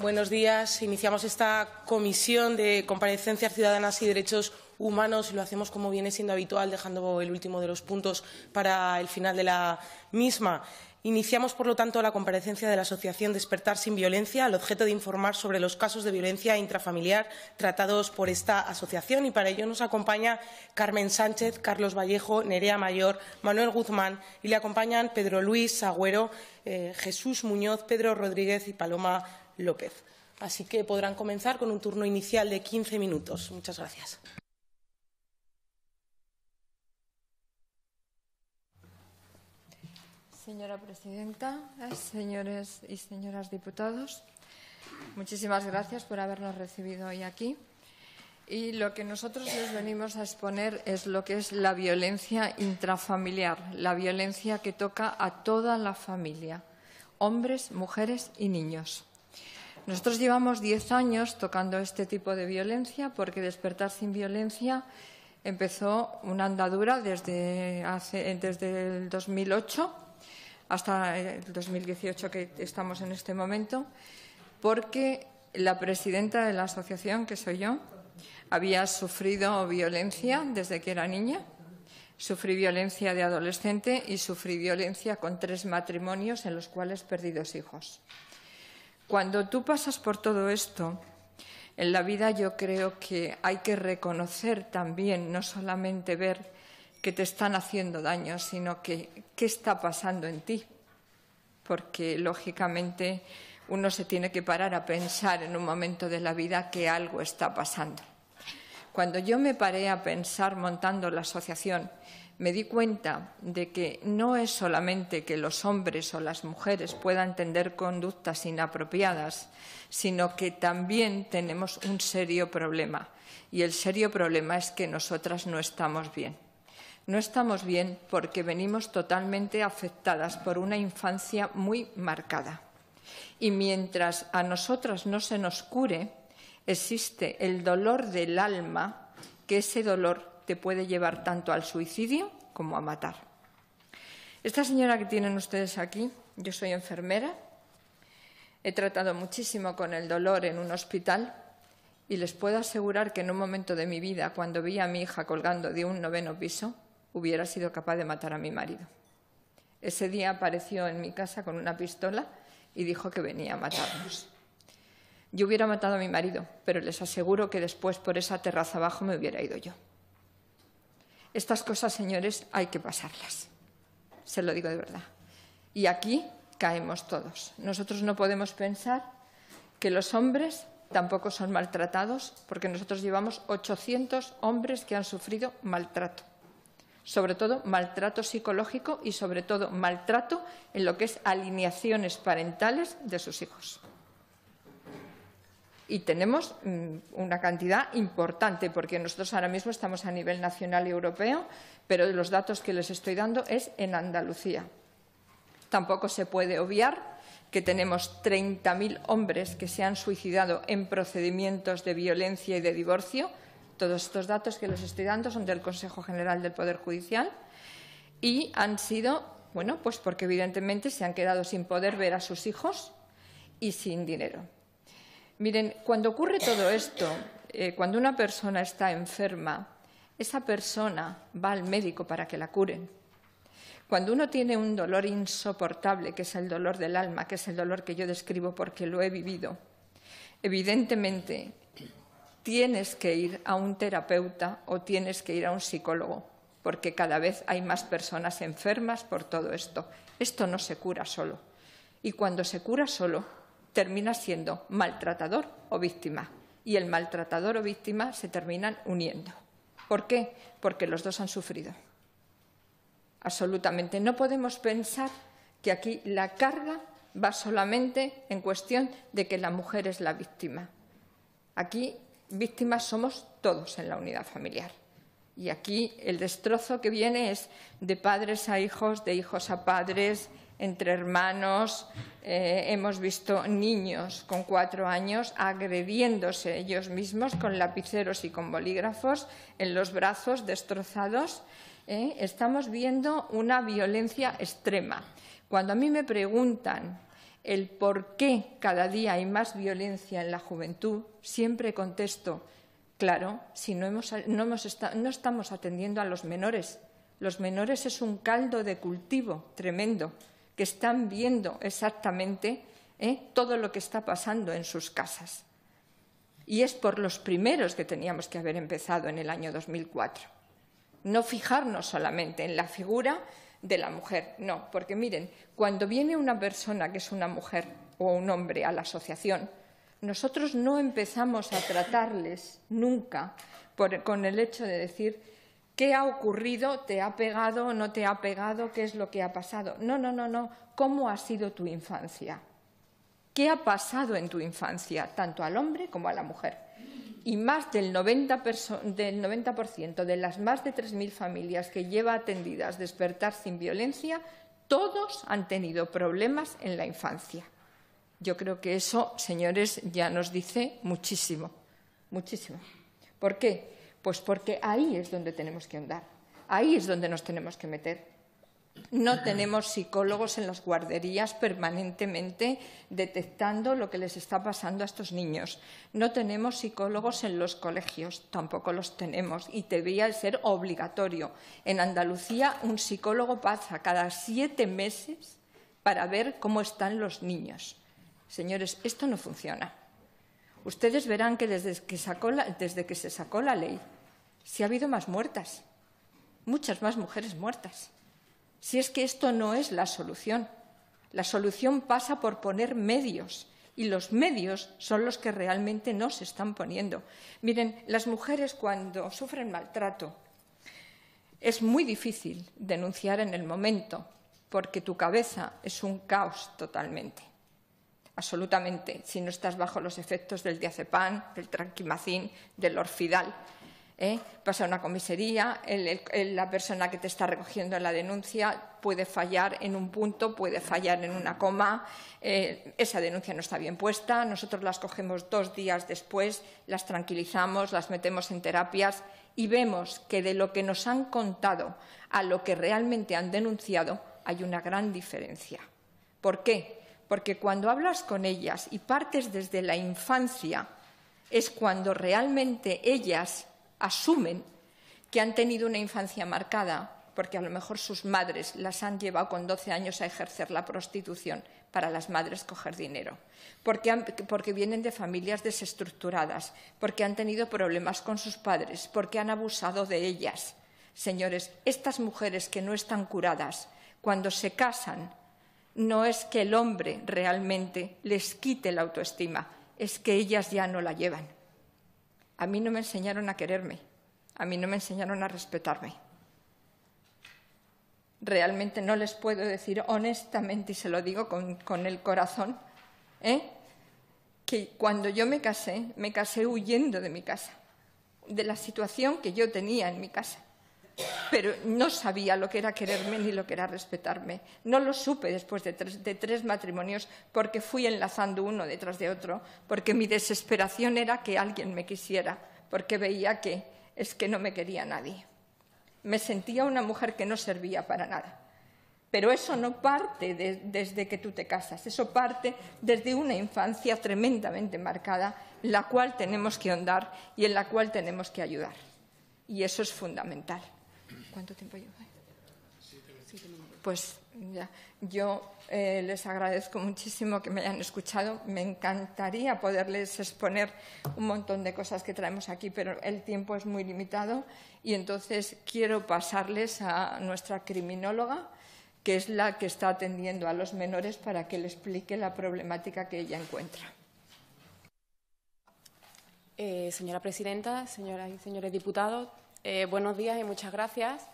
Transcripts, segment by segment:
Buenos días. Iniciamos esta comisión de comparecencias ciudadanas y derechos humanos y lo hacemos como viene siendo habitual, dejando el último de los puntos para el final de la misma. Iniciamos, por lo tanto, la comparecencia de la Asociación Despertar sin Violencia al objeto de informar sobre los casos de violencia intrafamiliar tratados por esta asociación. Y para ello nos acompaña Carmen Sánchez, Carlos Vallejo, Nerea Mayor, Manuel Guzmán y le acompañan Pedro Luis Agüero, eh, Jesús Muñoz, Pedro Rodríguez y Paloma López. Así que podrán comenzar con un turno inicial de 15 minutos. Muchas gracias. Señora presidenta, señores y señoras diputados, muchísimas gracias por habernos recibido hoy aquí. Y lo que nosotros les venimos a exponer es lo que es la violencia intrafamiliar, la violencia que toca a toda la familia, hombres, mujeres y niños. Nosotros llevamos diez años tocando este tipo de violencia porque despertar sin violencia empezó una andadura desde, hace, desde el 2008 hasta el 2018 que estamos en este momento, porque la presidenta de la asociación, que soy yo, había sufrido violencia desde que era niña. Sufrí violencia de adolescente y sufrí violencia con tres matrimonios en los cuales perdí dos hijos. Cuando tú pasas por todo esto, en la vida yo creo que hay que reconocer también, no solamente ver que te están haciendo daño, sino que qué está pasando en ti. Porque, lógicamente, uno se tiene que parar a pensar en un momento de la vida que algo está pasando. Cuando yo me paré a pensar montando la asociación me di cuenta de que no es solamente que los hombres o las mujeres puedan tener conductas inapropiadas, sino que también tenemos un serio problema. Y el serio problema es que nosotras no estamos bien. No estamos bien porque venimos totalmente afectadas por una infancia muy marcada. Y mientras a nosotras no se nos cure, existe el dolor del alma, que ese dolor puede llevar tanto al suicidio como a matar. Esta señora que tienen ustedes aquí, yo soy enfermera, he tratado muchísimo con el dolor en un hospital y les puedo asegurar que en un momento de mi vida, cuando vi a mi hija colgando de un noveno piso, hubiera sido capaz de matar a mi marido. Ese día apareció en mi casa con una pistola y dijo que venía a matarnos. Yo hubiera matado a mi marido, pero les aseguro que después por esa terraza abajo me hubiera ido yo. Estas cosas, señores, hay que pasarlas. Se lo digo de verdad. Y aquí caemos todos. Nosotros no podemos pensar que los hombres tampoco son maltratados, porque nosotros llevamos 800 hombres que han sufrido maltrato. Sobre todo maltrato psicológico y sobre todo maltrato en lo que es alineaciones parentales de sus hijos y tenemos mm, una cantidad importante, porque nosotros ahora mismo estamos a nivel nacional y europeo, pero los datos que les estoy dando es en Andalucía. Tampoco se puede obviar que tenemos 30.000 hombres que se han suicidado en procedimientos de violencia y de divorcio. Todos estos datos que les estoy dando son del Consejo General del Poder Judicial y han sido, bueno, pues porque evidentemente se han quedado sin poder ver a sus hijos y sin dinero. Miren, cuando ocurre todo esto, eh, cuando una persona está enferma, esa persona va al médico para que la curen. Cuando uno tiene un dolor insoportable, que es el dolor del alma, que es el dolor que yo describo porque lo he vivido, evidentemente tienes que ir a un terapeuta o tienes que ir a un psicólogo, porque cada vez hay más personas enfermas por todo esto. Esto no se cura solo. Y cuando se cura solo, termina siendo maltratador o víctima. Y el maltratador o víctima se terminan uniendo. ¿Por qué? Porque los dos han sufrido. Absolutamente. No podemos pensar que aquí la carga va solamente en cuestión de que la mujer es la víctima. Aquí víctimas somos todos en la unidad familiar. Y aquí el destrozo que viene es de padres a hijos, de hijos a padres, entre hermanos, eh, hemos visto niños con cuatro años agrediéndose ellos mismos con lapiceros y con bolígrafos en los brazos destrozados. ¿eh? estamos viendo una violencia extrema. Cuando a mí me preguntan el por qué cada día hay más violencia en la juventud, siempre contesto, claro, si no, hemos, no estamos atendiendo a los menores. Los menores es un caldo de cultivo tremendo que están viendo exactamente ¿eh? todo lo que está pasando en sus casas. Y es por los primeros que teníamos que haber empezado en el año 2004. No fijarnos solamente en la figura de la mujer, no, porque miren, cuando viene una persona que es una mujer o un hombre a la asociación, nosotros no empezamos a tratarles nunca con el hecho de decir ¿Qué ha ocurrido? ¿Te ha pegado? ¿No te ha pegado? ¿Qué es lo que ha pasado? No, no, no, no. ¿Cómo ha sido tu infancia? ¿Qué ha pasado en tu infancia, tanto al hombre como a la mujer? Y más del 90%, de las más de 3.000 familias que lleva atendidas Despertar sin violencia, todos han tenido problemas en la infancia. Yo creo que eso, señores, ya nos dice muchísimo, muchísimo. ¿Por qué? Pues porque ahí es donde tenemos que andar, ahí es donde nos tenemos que meter. No tenemos psicólogos en las guarderías permanentemente detectando lo que les está pasando a estos niños. No tenemos psicólogos en los colegios, tampoco los tenemos y debería ser obligatorio. En Andalucía un psicólogo pasa cada siete meses para ver cómo están los niños. Señores, esto no funciona. Ustedes verán que desde que, se sacó la ley, sí ha habido más muertas, muchas más mujeres muertas. Si es que esto no es la solución. La solución pasa por poner medios y los medios son los que realmente no se están poniendo. Miren, las mujeres cuando sufren maltrato es muy difícil denunciar en el momento porque tu cabeza es un caos totalmente absolutamente, si no estás bajo los efectos del diazepam, del tranquimacín, del orfidal. Pasa ¿eh? una comisaría, la persona que te está recogiendo la denuncia puede fallar en un punto, puede fallar en una coma, eh, esa denuncia no está bien puesta, nosotros las cogemos dos días después, las tranquilizamos, las metemos en terapias y vemos que de lo que nos han contado a lo que realmente han denunciado hay una gran diferencia. ¿Por qué? porque cuando hablas con ellas y partes desde la infancia, es cuando realmente ellas asumen que han tenido una infancia marcada, porque a lo mejor sus madres las han llevado con 12 años a ejercer la prostitución para las madres coger dinero, porque, porque, vienen de familias desestructuradas, porque han tenido problemas con sus padres, porque han abusado de ellas. Señores, estas mujeres que no están curadas, cuando se casan no es que el hombre realmente les quite la autoestima, es que ellas ya no la llevan. A mí no me enseñaron a quererme, a mí no me enseñaron a respetarme. Realmente no les puedo decir honestamente, y se lo digo con, el corazón, ¿eh? que cuando yo me casé, me casé huyendo de mi casa, de la situación que yo tenía en mi casa pero no sabía lo que era quererme ni lo que era respetarme. No lo supe después de tres, matrimonios porque fui enlazando uno detrás de otro, porque mi desesperación era que alguien me quisiera, porque veía que es que no me quería nadie. Me sentía una mujer que no servía para nada. Pero eso no parte desde que tú te casas, eso parte desde una infancia tremendamente marcada, la cual tenemos que ahondar y en la cual tenemos que ayudar. Y eso es fundamental. ¿Cuánto tiempo lleva? Pues ya, yo eh, les agradezco muchísimo que me hayan escuchado. Me encantaría poderles exponer un montón de cosas que traemos aquí, pero el tiempo es muy limitado y entonces quiero pasarles a nuestra criminóloga, que es la que está atendiendo a los menores para que le explique la problemática que ella encuentra. Eh, señora presidenta, señoras y señores diputados, eh, buenos días y muchas gracias.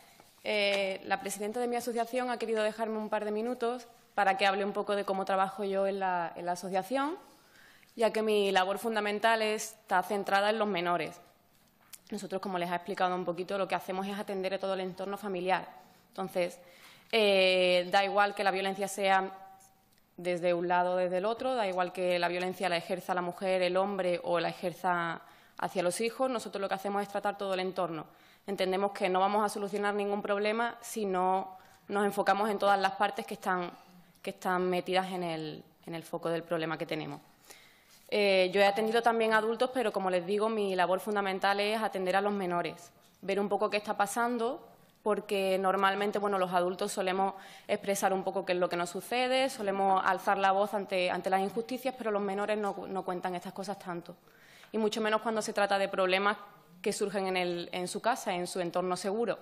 Eh, la presidenta de mi asociación ha querido dejarme un par de minutos para que hable un poco de cómo trabajo yo en la, asociación, ya que mi labor fundamental está centrada en los menores. Nosotros, como les ha explicado un poquito, lo que hacemos es atender a todo el entorno familiar. Entonces, eh, da igual que la violencia sea desde un lado o desde el otro, da igual que la violencia la ejerza la mujer, el hombre o la ejerza hacia los hijos, nosotros lo que hacemos es tratar todo el entorno. Entendemos que no vamos a solucionar ningún problema si no nos enfocamos en todas las partes que están, metidas en el, foco del problema que tenemos. Eh, yo he atendido también a adultos, pero como les digo, mi labor fundamental es atender a los menores, ver un poco qué está pasando, porque normalmente los adultos solemos expresar un poco qué es lo que nos sucede, solemos alzar la voz ante, las injusticias, pero los menores no cuentan estas cosas tanto y mucho menos cuando se trata de problemas que surgen en, su casa, en su entorno seguro.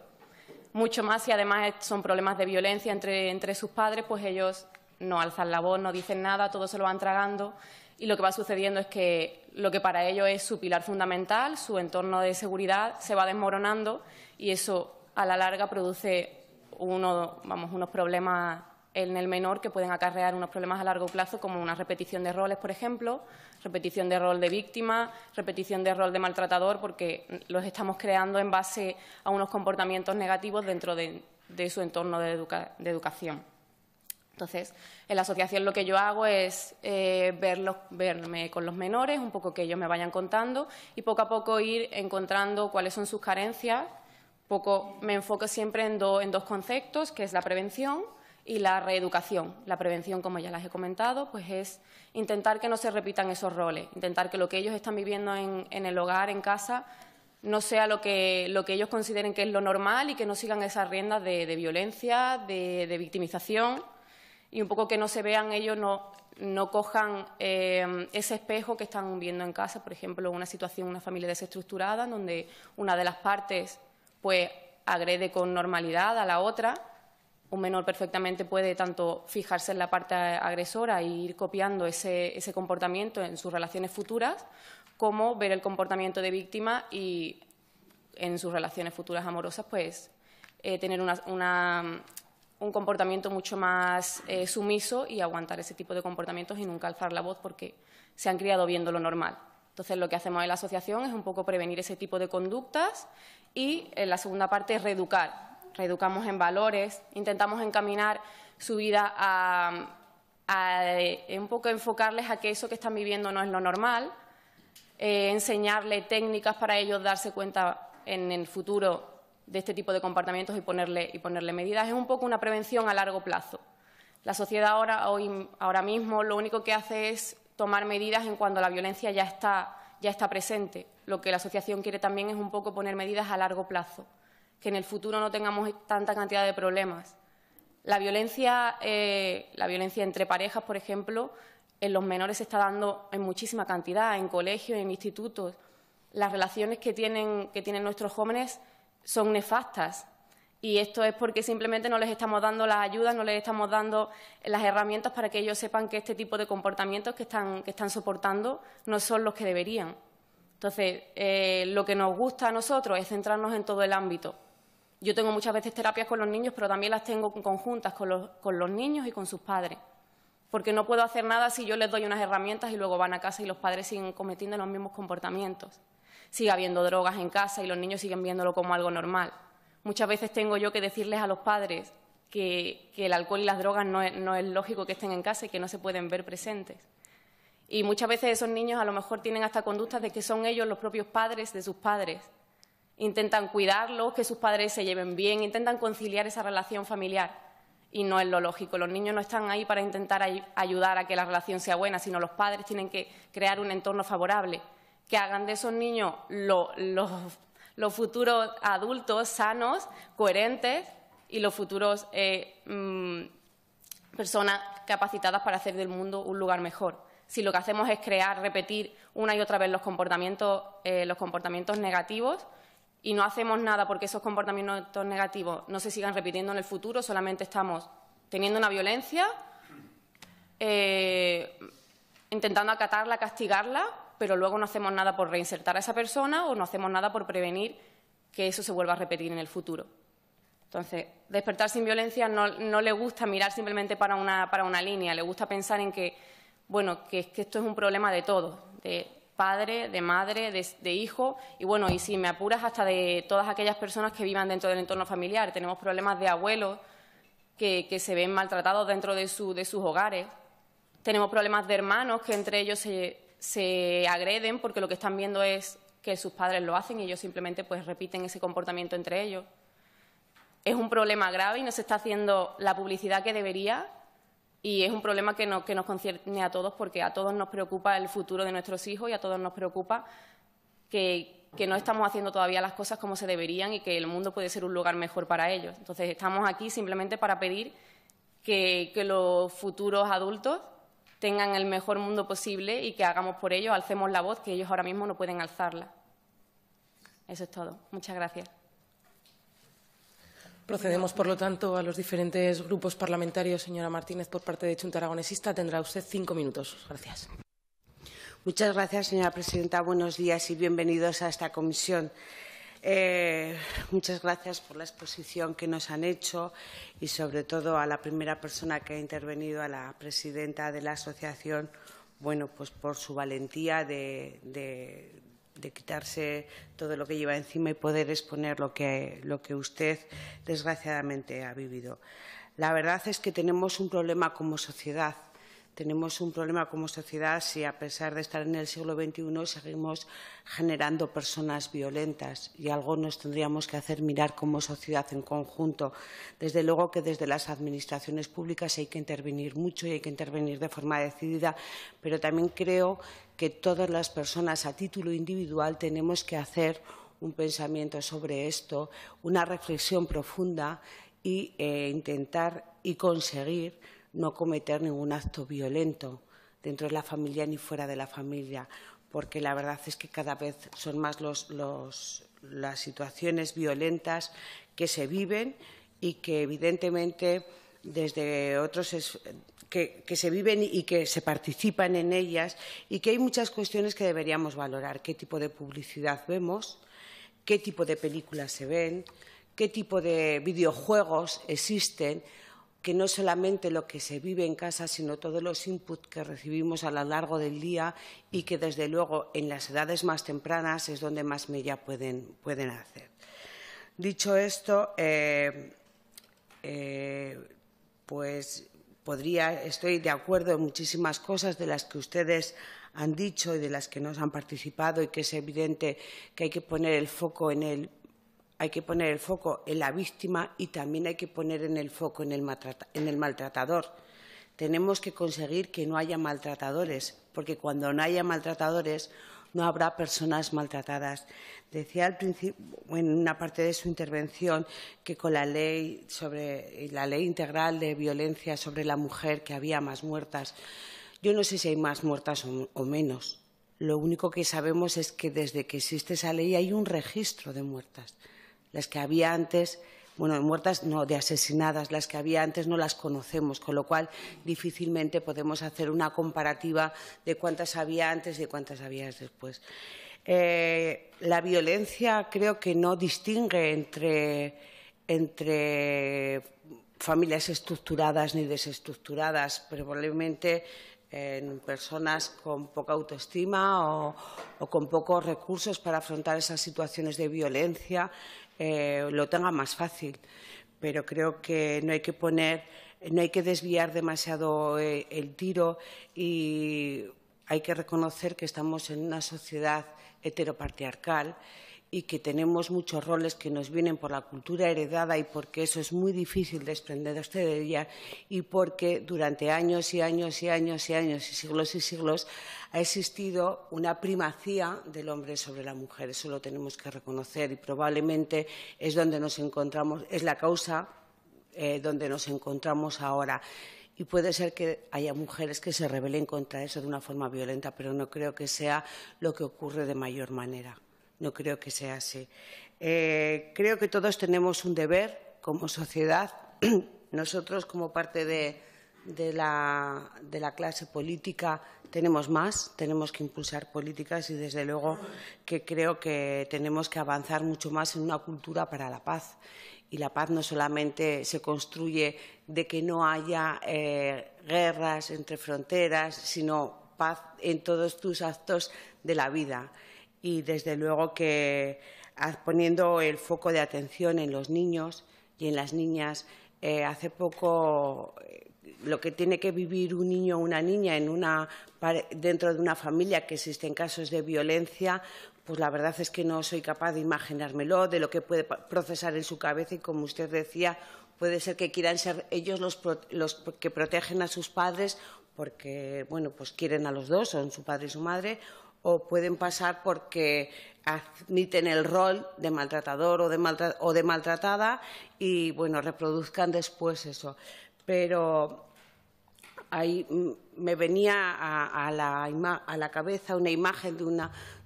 Mucho más si además son problemas de violencia entre, sus padres, pues ellos no alzan la voz, no dicen nada, todo se lo van tragando y lo que va sucediendo es que lo que para ellos es su pilar fundamental, su entorno de seguridad, se va desmoronando y eso a la larga produce uno, unos problemas en el menor que pueden acarrear unos problemas a largo plazo como una repetición de roles, por ejemplo, repetición de rol de víctima, repetición de rol de maltratador, porque los estamos creando en base a unos comportamientos negativos dentro de, su entorno de, educación. Entonces, en la asociación lo que yo hago es eh, verlos, verme con los menores, un poco que ellos me vayan contando y poco a poco ir encontrando cuáles son sus carencias poco me enfoco siempre en, dos conceptos, que es la prevención y la reeducación. La prevención, como ya las he comentado, pues es intentar que no se repitan esos roles, intentar que lo que ellos están viviendo en, el hogar, en casa, no sea lo que, lo que ellos consideren que es lo normal y que no sigan esas riendas de, violencia, de, victimización y un poco que no se vean ellos, no, cojan eh, ese espejo que están viendo en casa, por ejemplo, una situación, una familia desestructurada, donde una de las partes pues agrede con normalidad a la otra un menor perfectamente puede tanto fijarse en la parte agresora e ir copiando ese, comportamiento en sus relaciones futuras, como ver el comportamiento de víctima y en sus relaciones futuras amorosas, pues eh, tener un comportamiento mucho más eh, sumiso y aguantar ese tipo de comportamientos y nunca alzar la voz porque se han criado viendo lo normal. Entonces, lo que hacemos en la asociación es un poco prevenir ese tipo de conductas y, en la segunda parte, reeducar reeducamos en valores, intentamos encaminar su vida a, eh, un poco enfocarles a que eso que están viviendo no es lo normal, eh, enseñarle técnicas para ellos darse cuenta en el futuro de este tipo de comportamientos y ponerle, y ponerle medidas. Es un poco una prevención a largo plazo. La sociedad ahora, ahora mismo lo único que hace es tomar medidas en cuando la violencia ya está, ya está presente. Lo que la asociación quiere también es un poco poner medidas a largo plazo que en el futuro no tengamos tanta cantidad de problemas. La violencia, eh, la violencia entre parejas, por ejemplo, en los menores se está dando en muchísima cantidad, en colegios, en institutos. Las relaciones que tienen, nuestros jóvenes son nefastas. Y esto es porque simplemente no les estamos dando las ayudas, no les estamos dando las herramientas para que ellos sepan que este tipo de comportamientos que están, soportando no son los que deberían. Entonces, eh, lo que nos gusta a nosotros es centrarnos en todo el ámbito, yo tengo muchas veces terapias con los niños, pero también las tengo conjuntas con los, niños y con sus padres porque no puedo hacer nada si yo les doy unas herramientas y luego van a casa y los padres siguen cometiendo los mismos comportamientos. Sigue habiendo drogas en casa y los niños siguen viéndolo como algo normal. Muchas veces tengo yo que decirles a los padres que, el alcohol y las drogas no no es, lógico que estén en casa y que no se pueden ver presentes. Y muchas veces esos niños a lo mejor tienen hasta conductas de que son ellos los propios padres de sus padres intentan cuidarlos, que sus padres se lleven bien, intentan conciliar esa relación familiar. Y no es lo lógico. Los niños no están ahí para intentar ayudar a que la relación sea buena, sino los padres tienen que crear un entorno favorable, que hagan de esos niños los, futuros adultos sanos, coherentes y los futuros eh, mm, personas capacitadas para hacer del mundo un lugar mejor si lo que hacemos es crear, repetir una y otra vez los comportamientos, eh, los comportamientos negativos, y no hacemos nada porque esos comportamientos negativos no se sigan repitiendo en el futuro, solamente estamos teniendo una violencia, eh, intentando acatarla, castigarla, pero luego no hacemos nada por reinsertar a esa persona o no hacemos nada por prevenir que eso se vuelva a repetir en el futuro. Entonces, despertar sin violencia no, le gusta mirar simplemente para una, línea, le gusta pensar en que, bueno, que, esto es un problema de todos, padre, de madre, de, hijo y bueno, y si me apuras hasta de todas aquellas personas que vivan dentro del entorno familiar. Tenemos problemas de abuelos que, se ven maltratados dentro de, sus hogares. Tenemos problemas de hermanos que entre ellos se, se, agreden porque lo que están viendo es que sus padres lo hacen y ellos simplemente pues repiten ese comportamiento entre ellos. Es un problema grave y no se está haciendo la publicidad que debería y es un problema que, no, nos concierne a todos porque a todos nos preocupa el futuro de nuestros hijos y a todos nos preocupa que, no estamos haciendo todavía las cosas como se deberían y que el mundo puede ser un lugar mejor para ellos. Entonces, estamos aquí simplemente para pedir que los futuros adultos tengan el mejor mundo posible y que hagamos por ellos, alcemos la voz que ellos ahora mismo no pueden alzarla. Eso es todo. Muchas gracias. Procedemos, por lo tanto, a los diferentes grupos parlamentarios. Señora Martínez, por parte de Chunta Aragonesista, tendrá usted cinco minutos. Gracias. Muchas gracias, señora presidenta. Buenos días y bienvenidos a esta comisión. Eh, muchas gracias por la exposición que nos han hecho y, sobre todo, a la primera persona que ha intervenido, a la presidenta de la asociación, bueno, pues por su valentía de de quitarse todo lo que lleva encima y poder exponer lo que, lo que usted desgraciadamente ha vivido. La verdad es que tenemos un problema como sociedad. Tenemos un problema como sociedad si, a pesar de estar en el siglo XXI, seguimos generando personas violentas y algo nos tendríamos que hacer mirar como sociedad en conjunto. Desde luego que desde las administraciones públicas hay que intervenir mucho y hay que intervenir de forma decidida, pero también creo que todas las personas a título individual tenemos que hacer un pensamiento sobre esto, una reflexión profunda e intentar y conseguir no cometer ningún acto violento dentro de la familia ni fuera de la familia, porque la verdad es que cada vez son más los, las situaciones violentas que se viven y que evidentemente desde otros que, se viven y que se participan en ellas y que hay muchas cuestiones que deberíamos valorar. ¿Qué tipo de publicidad vemos? ¿Qué tipo de películas se ven? ¿Qué tipo de videojuegos existen? Que no solamente lo que se vive en casa, sino todos los inputs que recibimos a lo largo del día y que, desde luego, en las edades más tempranas es donde más media pueden, pueden hacer. Dicho esto, eh, eh, pues podría, estoy de acuerdo en muchísimas cosas de las que ustedes han dicho y de las que nos han participado y que es evidente que hay que poner el foco en el hay que poner el foco en la víctima y también hay que poner en el foco en el, en el maltratador. Tenemos que conseguir que no haya maltratadores, porque cuando no haya maltratadores no habrá personas maltratadas. Decía en una parte de su intervención que con la ley sobre eh, la ley integral de violencia sobre la mujer que había más muertas. Yo no sé si hay más muertas o menos. Lo único que sabemos es que desde que existe esa ley hay un registro de muertas. Las que había antes bueno, muertas, no, de asesinadas. Las que había antes no las conocemos, con lo cual difícilmente podemos hacer una comparativa de cuántas había antes y cuántas había después. Eh, la violencia creo que no distingue entre, familias estructuradas ni desestructuradas, probablemente en personas con poca autoestima o, con pocos recursos para afrontar esas situaciones de violencia eh, lo tenga más fácil. Pero creo que no hay que poner, no hay que desviar demasiado eh, el tiro y hay que reconocer que estamos en una sociedad heteropatriarcal y que tenemos muchos roles que nos vienen por la cultura heredada y porque eso es muy difícil desprenderse de ella y porque durante años y años y años y años y siglos y siglos ha existido una primacía del hombre sobre la mujer. Eso lo tenemos que reconocer y probablemente es donde nos encontramos, es la causa eh, donde nos encontramos ahora. Y puede ser que haya mujeres que se rebelen contra eso de una forma violenta, pero no creo que sea lo que ocurre de mayor manera. No creo que sea así. Eh, creo que todos tenemos un deber como sociedad, nosotros como parte de, la, clase política tenemos más, tenemos que impulsar políticas y desde luego que creo que tenemos que avanzar mucho más en una cultura para la paz y la paz no solamente se construye de que no haya eh, guerras entre fronteras, sino paz en todos tus actos de la vida y desde luego que poniendo el foco de atención en los niños y en las niñas. Eh, hace poco eh, lo que tiene que vivir un niño o una niña en una, dentro de una familia que existen casos de violencia, pues la verdad es que no soy capaz de imaginármelo, de lo que puede procesar en su cabeza y, como usted decía, puede ser que quieran ser ellos los, los que protegen a sus padres porque, bueno, pues quieren a los dos, son su padre y su madre, o pueden pasar porque admiten el rol de maltratador o de, maltratada y, bueno, reproduzcan después eso. Pero ahí me venía a, la cabeza una imagen de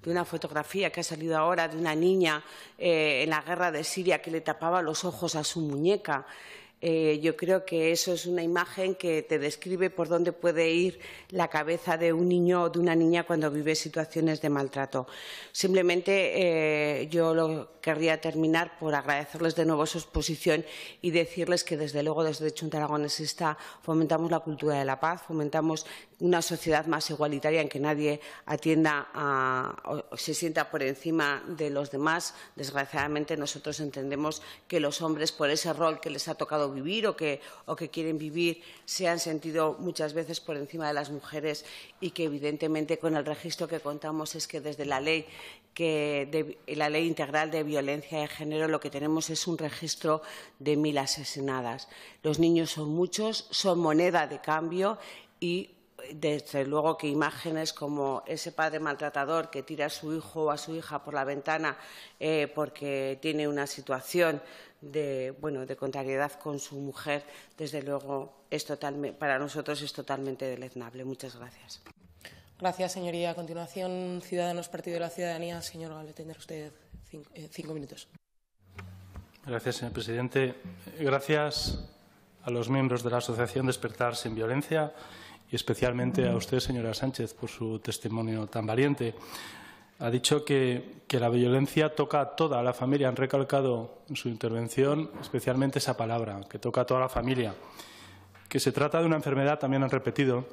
una, fotografía que ha salido ahora de una niña eh, en la guerra de Siria que le tapaba los ojos a su muñeca. Eh, yo creo que eso es una imagen que te describe por dónde puede ir la cabeza de un niño o de una niña cuando vive situaciones de maltrato. Simplemente eh, yo lo querría terminar por agradecerles de nuevo su exposición y decirles que desde luego desde un Aragonesista fomentamos la cultura de la paz, fomentamos una sociedad más igualitaria en que nadie atienda a, o se sienta por encima de los demás. Desgraciadamente nosotros entendemos que los hombres por ese rol que les ha tocado vivir o que, quieren vivir se han sentido muchas veces por encima de las mujeres y que evidentemente con el registro que contamos es que desde la ley que de, la ley integral de violencia de género lo que tenemos es un registro de mil asesinadas. Los niños son muchos, son moneda de cambio y desde luego que imágenes como ese padre maltratador que tira a su hijo o a su hija por la ventana eh, porque tiene una situación de, bueno, de contrariedad con su mujer, desde luego es para nosotros es totalmente deleznable. Muchas gracias. Gracias, señoría. A continuación, Ciudadanos Partido de la Ciudadanía. Señor Gale, tendrá usted cinco, eh, cinco minutos. Gracias, señor presidente. Gracias a los miembros de la Asociación Despertar sin Violencia y especialmente a usted, señora Sánchez, por su testimonio tan valiente. Ha dicho que, la violencia toca a toda la familia. Han recalcado en su intervención especialmente esa palabra, que toca a toda la familia. Que se trata de una enfermedad, también han repetido,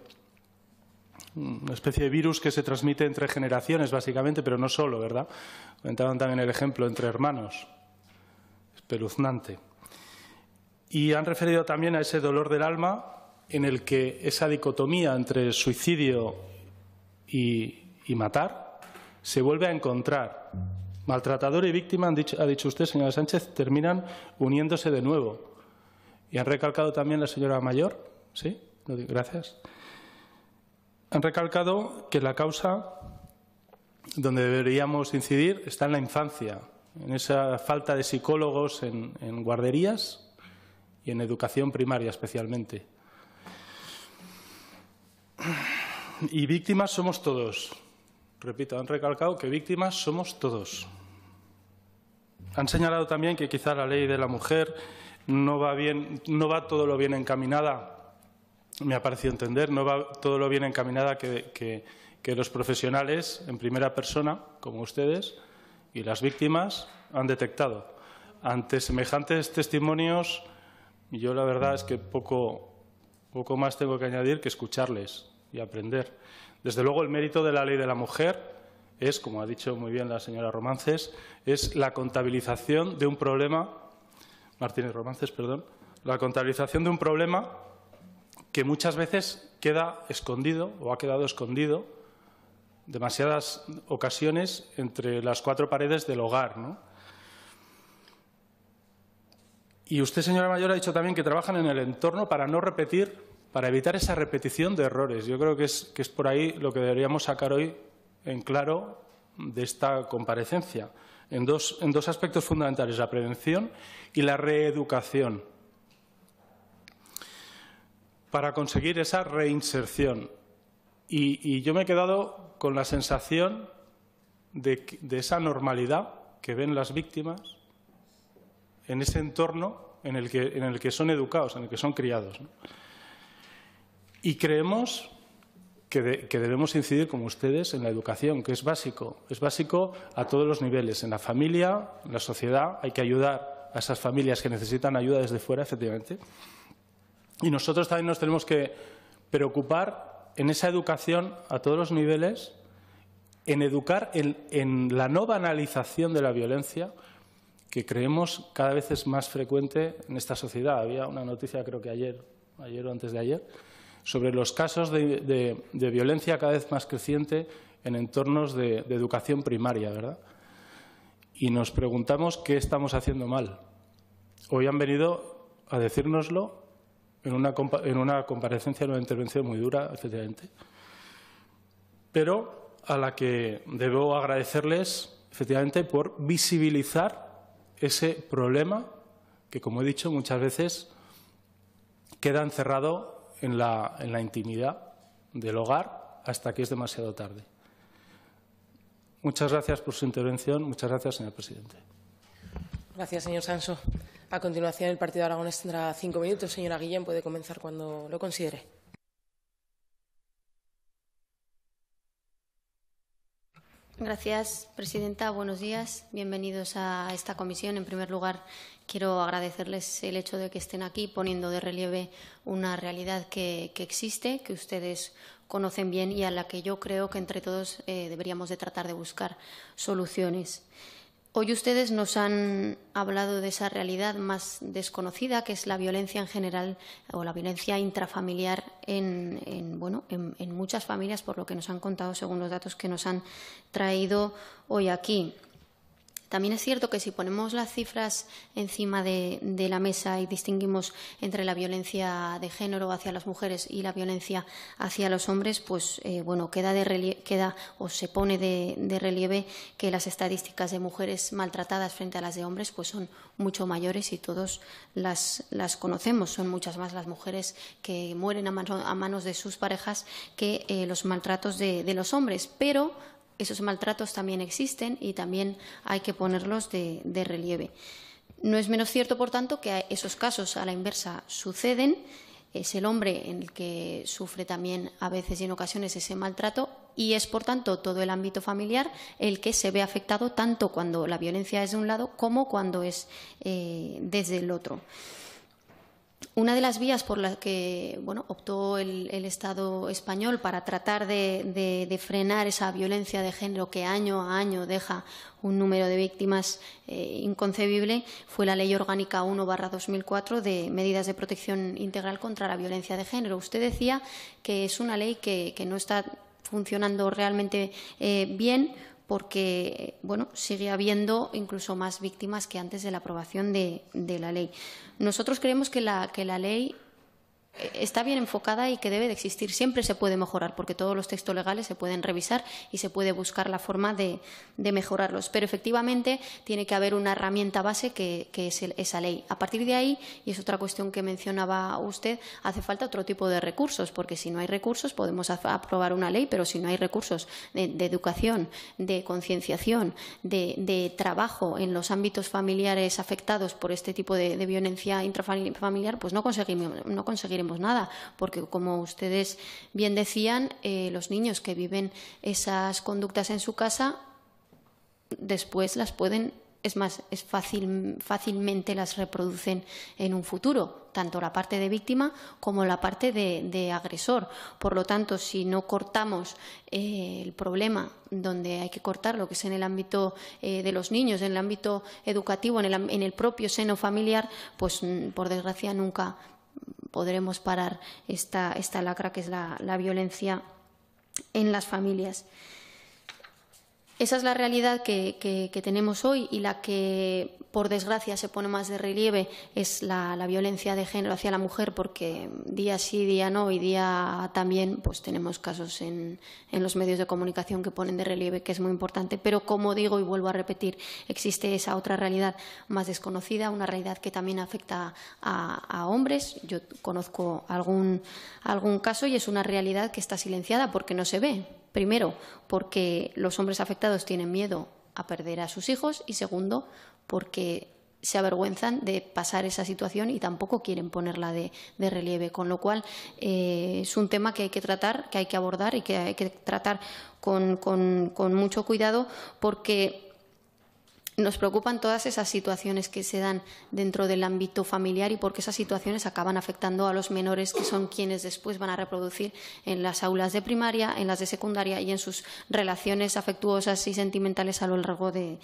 una especie de virus que se transmite entre generaciones, básicamente, pero no solo, ¿verdad? Comentaban también el ejemplo entre hermanos. Espeluznante. Y han referido también a ese dolor del alma en el que esa dicotomía entre suicidio y matar se vuelve a encontrar. Maltratador y víctima, dicho, ha dicho usted, señora Sánchez, terminan uniéndose de nuevo. Y han recalcado también la señora Mayor, ¿sí? Gracias. Han recalcado que la causa donde deberíamos incidir está en la infancia, en esa falta de psicólogos en guarderías y en educación primaria especialmente. Y víctimas somos todos, Repito, han recalcado que víctimas somos todos. Han señalado también que quizá la ley de la mujer no va, todo lo bien encaminada, me ha parecido entender, no va todo lo bien encaminada que, los profesionales en primera persona, como ustedes, y las víctimas han detectado. Ante semejantes testimonios, yo la verdad es que poco más tengo que añadir que escucharles y aprender. Desde luego, el mérito de la ley de la mujer es, como ha dicho muy bien la señora Romances, es la contabilización de un problema, Martínez Romances, perdón, la contabilización de un problema que muchas veces queda escondido o ha quedado escondido demasiadas ocasiones entre las cuatro paredes del hogar. Y usted, señora Mayor, ha dicho también que trabajan en el entorno para no repetir para evitar esa repetición de errores. Yo creo que es, que es por ahí lo que deberíamos sacar hoy en claro de esta comparecencia, en dos, aspectos fundamentales, la prevención y la reeducación. Para conseguir esa reinserción. Y, yo me he quedado con la sensación de, esa normalidad que ven las víctimas en ese entorno en el que, son educados, en el que son criados. Y creemos que, debemos incidir, como ustedes, en la educación, que es básico. Es básico a todos los niveles, en la familia, en la sociedad. Hay que ayudar a esas familias que necesitan ayuda desde fuera, efectivamente. Y nosotros también nos tenemos que preocupar en esa educación a todos los niveles, en educar en, en la no banalización de la violencia, que creemos cada vez es más frecuente en esta sociedad. Había una noticia, creo que ayer, ayer o antes de ayer, sobre los casos de, violencia cada vez más creciente en entornos de, educación primaria, ¿verdad? Y nos preguntamos qué estamos haciendo mal. Hoy han venido a decírnoslo en una, en una comparecencia, en una intervención muy dura, efectivamente, pero a la que debo agradecerles, efectivamente, por visibilizar ese problema que, como he dicho muchas veces, queda encerrado en la, en la intimidad del hogar hasta que es demasiado tarde. Muchas gracias por su intervención. Muchas gracias, señor presidente. Gracias, señor Sanso. A continuación, el Partido Aragonés tendrá cinco minutos. Señora Guillén, puede comenzar cuando lo considere. Gracias, presidenta. Buenos días. Bienvenidos a esta comisión. En primer lugar, quiero agradecerles el hecho de que estén aquí poniendo de relieve una realidad que, existe, que ustedes conocen bien y a la que yo creo que entre todos eh, deberíamos de tratar de buscar soluciones. Hoy ustedes nos han hablado de esa realidad más desconocida, que es la violencia en general o la violencia intrafamiliar en, bueno, en muchas familias, por lo que nos han contado según los datos que nos han traído hoy aquí. También es cierto que si ponemos las cifras encima de, la mesa y distinguimos entre la violencia de género hacia las mujeres y la violencia hacia los hombres, pues eh, bueno, queda, o se pone de, relieve que las estadísticas de mujeres maltratadas frente a las de hombres pues son mucho mayores y todos las, conocemos. Son muchas más las mujeres que mueren a, manos de sus parejas que eh, los maltratos de, de los hombres. Pero esos maltratos también existen y también hay que ponerlos de, relieve. No es menos cierto, por tanto, que esos casos a la inversa suceden. Es el hombre el que sufre también a veces y en ocasiones ese maltrato y es, por tanto, todo el ámbito familiar el que se ve afectado tanto cuando la violencia es de un lado como cuando es eh, desde el otro. Una de las vías por las que optó el, Estado español para tratar de, frenar esa violencia de género que año a año deja un número de víctimas eh, inconcebible fue la Ley Orgánica 1-2004 de Medidas de Protección Integral contra la Violencia de Género. Usted decía que es una ley que, no está funcionando realmente eh, bien porque bueno, sigue habiendo incluso más víctimas que antes de la aprobación de, de la ley. Nosotros creemos que la, que la ley está bien enfocada y que debe de existir. Siempre se puede mejorar, porque todos los textos legales se pueden revisar y se puede buscar la forma de, mejorarlos. Pero efectivamente tiene que haber una herramienta base que, es esa ley. A partir de ahí, y es otra cuestión que mencionaba usted, hace falta otro tipo de recursos, porque si no hay recursos podemos aprobar una ley, pero si no hay recursos de, educación, de concienciación, de, trabajo en los ámbitos familiares afectados por este tipo de, violencia intrafamiliar, pues no no conseguiremos nada, porque como ustedes bien decían, eh, los niños que viven esas conductas en su casa después las pueden es más, es fácilmente las reproducen en un futuro, tanto la parte de víctima como la parte de, agresor. Por lo tanto, si no cortamos eh, el problema donde hay que cortarlo, que es en el ámbito eh, de los niños, en el ámbito educativo, en el, en el propio seno familiar, pues mm, por desgracia nunca podremos parar esta, esta lacra que es la, la violencia en las familias. Esa es la realidad que, tenemos hoy y la que, por desgracia, se pone más de relieve es la, violencia de género hacia la mujer, porque día sí, día no y día también pues tenemos casos en, los medios de comunicación que ponen de relieve que es muy importante. Pero, como digo y vuelvo a repetir, existe esa otra realidad más desconocida, una realidad que también afecta a, a hombres. Yo conozco algún, algún caso y es una realidad que está silenciada porque no se ve. Primero, porque los hombres afectados tienen miedo a perder a sus hijos y segundo, porque se avergüenzan de pasar esa situación y tampoco quieren ponerla de, relieve. Con lo cual, eh, es un tema que hay que tratar, que hay que abordar y que hay que tratar con, con mucho cuidado porque nos preocupan todas esas situaciones que se dan dentro del ámbito familiar y porque esas situaciones acaban afectando a los menores que son quienes después van a reproducir en las aulas de primaria, en las de secundaria y en sus relaciones afectuosas y sentimentales a lo largo de,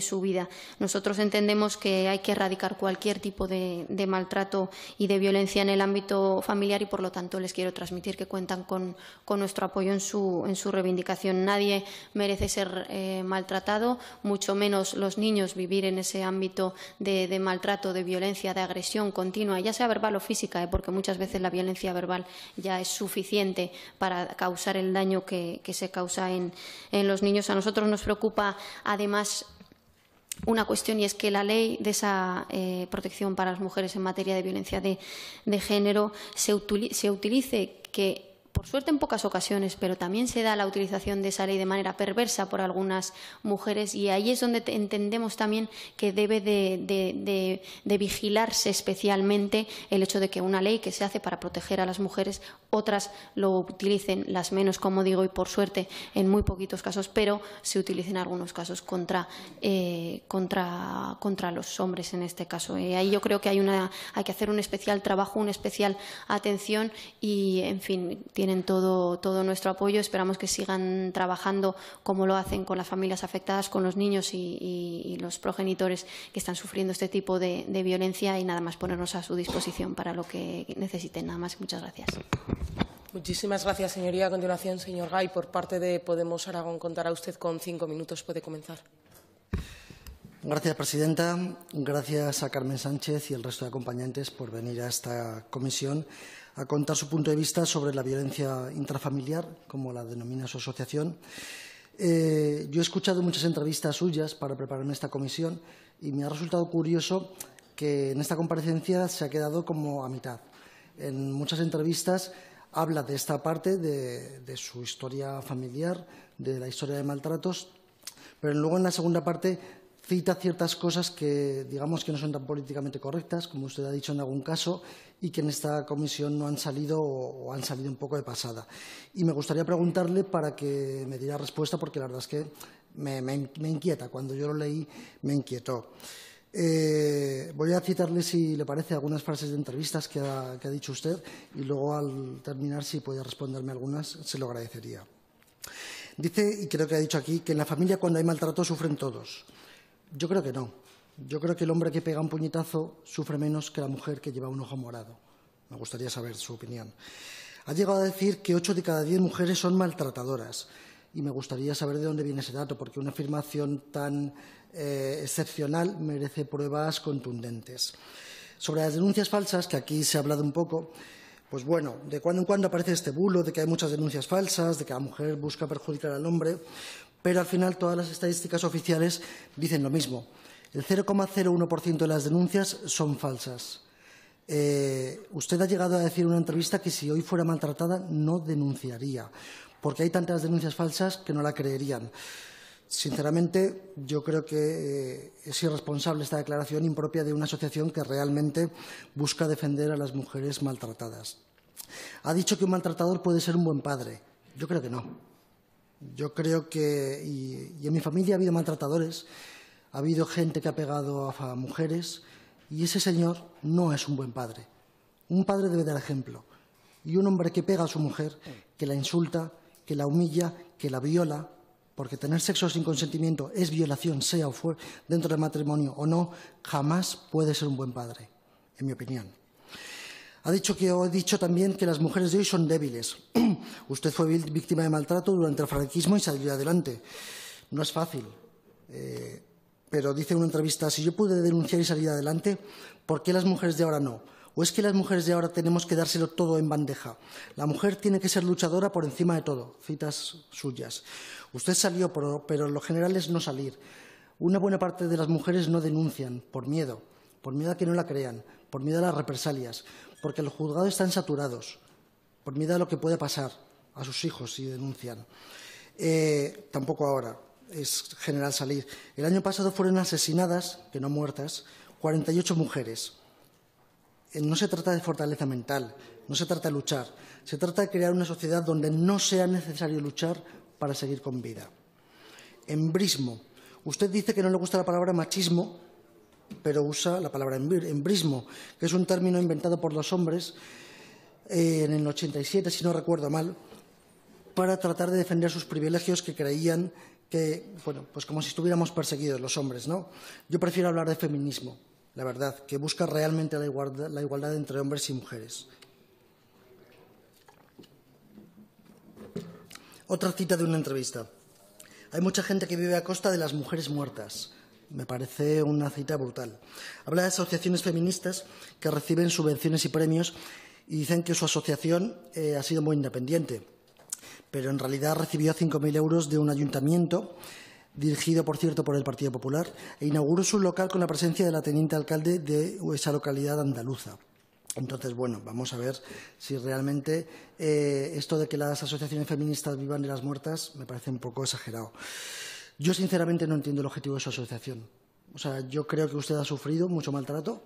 su vida. Nosotros entendemos que hay que erradicar cualquier tipo de, maltrato y de violencia en el ámbito familiar y por lo tanto les quiero transmitir que cuentan con, nuestro apoyo en su, en su reivindicación. Nadie merece ser eh, maltratado, mucho menos los niños vivir en ese ámbito de, maltrato, de violencia, de agresión continua, ya sea verbal o física, ¿eh? porque muchas veces la violencia verbal ya es suficiente para causar el daño que, se causa en, los niños. A nosotros nos preocupa, además, una cuestión y es que la ley de esa eh, protección para las mujeres en materia de violencia de, género se, se utilice que por suerte en pocas ocasiones, pero también se da la utilización de esa ley de manera perversa por algunas mujeres y ahí es donde entendemos también que debe de, vigilarse especialmente el hecho de que una ley que se hace para proteger a las mujeres, otras lo utilicen, las menos, como digo, y por suerte en muy poquitos casos, pero se utilicen algunos casos contra, eh, contra, contra los hombres en este caso. ahí yo creo que hay, una, hay que hacer un especial trabajo, una especial atención y, en fin, tienen todo, nuestro apoyo. Esperamos que sigan trabajando como lo hacen con las familias afectadas, con los niños y, los progenitores que están sufriendo este tipo de, violencia y nada más ponernos a su disposición para lo que necesiten. Nada más. Muchas gracias. Muchísimas gracias, señoría. A continuación, señor Gay, por parte de Podemos Aragón, contará usted con cinco minutos. Puede comenzar. Gracias, presidenta. Gracias a Carmen Sánchez y el resto de acompañantes por venir a esta comisión a contar su punto de vista sobre la violencia intrafamiliar, como la denomina su asociación. Eh, yo he escuchado muchas entrevistas suyas para preparar esta comisión y me ha resultado curioso que en esta comparecencia se ha quedado como a mitad. En muchas entrevistas habla de esta parte, de, de su historia familiar, de la historia de maltratos, pero luego en la segunda parte cita ciertas cosas que digamos que no son tan políticamente correctas, como usted ha dicho en algún caso, y que en esta comisión no han salido o han salido un poco de pasada. Y me gustaría preguntarle para que me diera respuesta, porque la verdad es que me, inquieta. Cuando yo lo leí, me inquietó. Eh, voy a citarle, si le parece, algunas frases de entrevistas que ha, que ha dicho usted y luego, al terminar, si puede responderme algunas, se lo agradecería. Dice, y creo que ha dicho aquí, que en la familia cuando hay maltrato sufren todos. Yo creo que no. Yo creo que el hombre que pega un puñetazo sufre menos que la mujer que lleva un ojo morado. Me gustaría saber su opinión. Ha llegado a decir que 8 de cada 10 mujeres son maltratadoras. Y me gustaría saber de dónde viene ese dato, porque una afirmación tan eh, excepcional merece pruebas contundentes. Sobre las denuncias falsas, que aquí se ha hablado un poco, pues bueno, de cuando en cuando aparece este bulo de que hay muchas denuncias falsas, de que la mujer busca perjudicar al hombre pero al final todas las estadísticas oficiales dicen lo mismo. El 0,01% de las denuncias son falsas. Eh, usted ha llegado a decir en una entrevista que si hoy fuera maltratada no denunciaría, porque hay tantas denuncias falsas que no la creerían. Sinceramente, yo creo que eh, es irresponsable esta declaración impropia de una asociación que realmente busca defender a las mujeres maltratadas. Ha dicho que un maltratador puede ser un buen padre. Yo creo que no. Yo creo que, y, en mi familia ha habido maltratadores, ha habido gente que ha pegado a, mujeres, y ese señor no es un buen padre. Un padre debe dar ejemplo. Y un hombre que pega a su mujer, que la insulta, que la humilla, que la viola, porque tener sexo sin consentimiento es violación, sea o fuera dentro del matrimonio o no, jamás puede ser un buen padre, en mi opinión. Ha dicho que he dicho también que las mujeres de hoy son débiles. Usted fue víctima de maltrato durante el franquismo y salió adelante. No es fácil. Eh, pero dice una entrevista, si yo pude denunciar y salir adelante, ¿por qué las mujeres de ahora no? ¿O es que las mujeres de ahora tenemos que dárselo todo en bandeja? La mujer tiene que ser luchadora por encima de todo. Citas suyas. Usted salió, pero, pero lo general es no salir. Una buena parte de las mujeres no denuncian por miedo, por miedo a que no la crean, por miedo a las represalias, porque los juzgados están saturados por miedo a lo que puede pasar a sus hijos si denuncian. Eh, tampoco ahora es general salir. El año pasado fueron asesinadas, que no muertas, 48 mujeres. Eh, no se trata de fortaleza mental, no se trata de luchar, se trata de crear una sociedad donde no sea necesario luchar para seguir con vida. Embrismo. Usted dice que no le gusta la palabra machismo, pero usa la palabra embrismo, que es un término inventado por los hombres en el 87, si no recuerdo mal, para tratar de defender sus privilegios que creían que, bueno, pues como si estuviéramos perseguidos los hombres, ¿no? Yo prefiero hablar de feminismo, la verdad, que busca realmente la igualdad entre hombres y mujeres. Otra cita de una entrevista. Hay mucha gente que vive a costa de las mujeres muertas. Me parece una cita brutal. Habla de asociaciones feministas que reciben subvenciones y premios y dicen que su asociación eh, ha sido muy independiente, pero en realidad recibió 5.000 euros de un ayuntamiento dirigido, por cierto, por el Partido Popular, e inauguró su local con la presencia de la teniente alcalde de esa localidad andaluza. Entonces, bueno, vamos a ver si realmente eh, esto de que las asociaciones feministas vivan de las muertas me parece un poco exagerado. Yo, sinceramente, no entiendo el objetivo de su asociación. O sea, yo creo que usted ha sufrido mucho maltrato.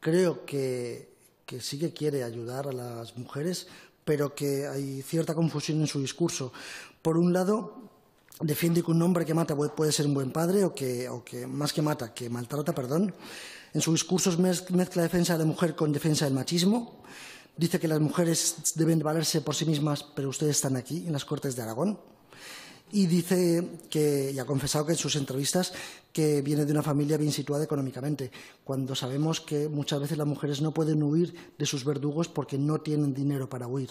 Creo que que sí que quiere ayudar a las mujeres, pero que hay cierta confusión en su discurso. Por un lado, defiende que un hombre que mata puede ser un buen padre o que, más que mata, que maltrata, perdón. En su discurso mezcla defensa de la mujer con defensa del machismo. Dice que las mujeres deben valerse por sí mismas, pero ustedes están aquí, en las Cortes de Aragón. Y dice que, y ha confesado que en sus entrevistas, que viene de una familia bien situada económicamente, cuando sabemos que muchas veces las mujeres no pueden huir de sus verdugos porque no tienen dinero para huir.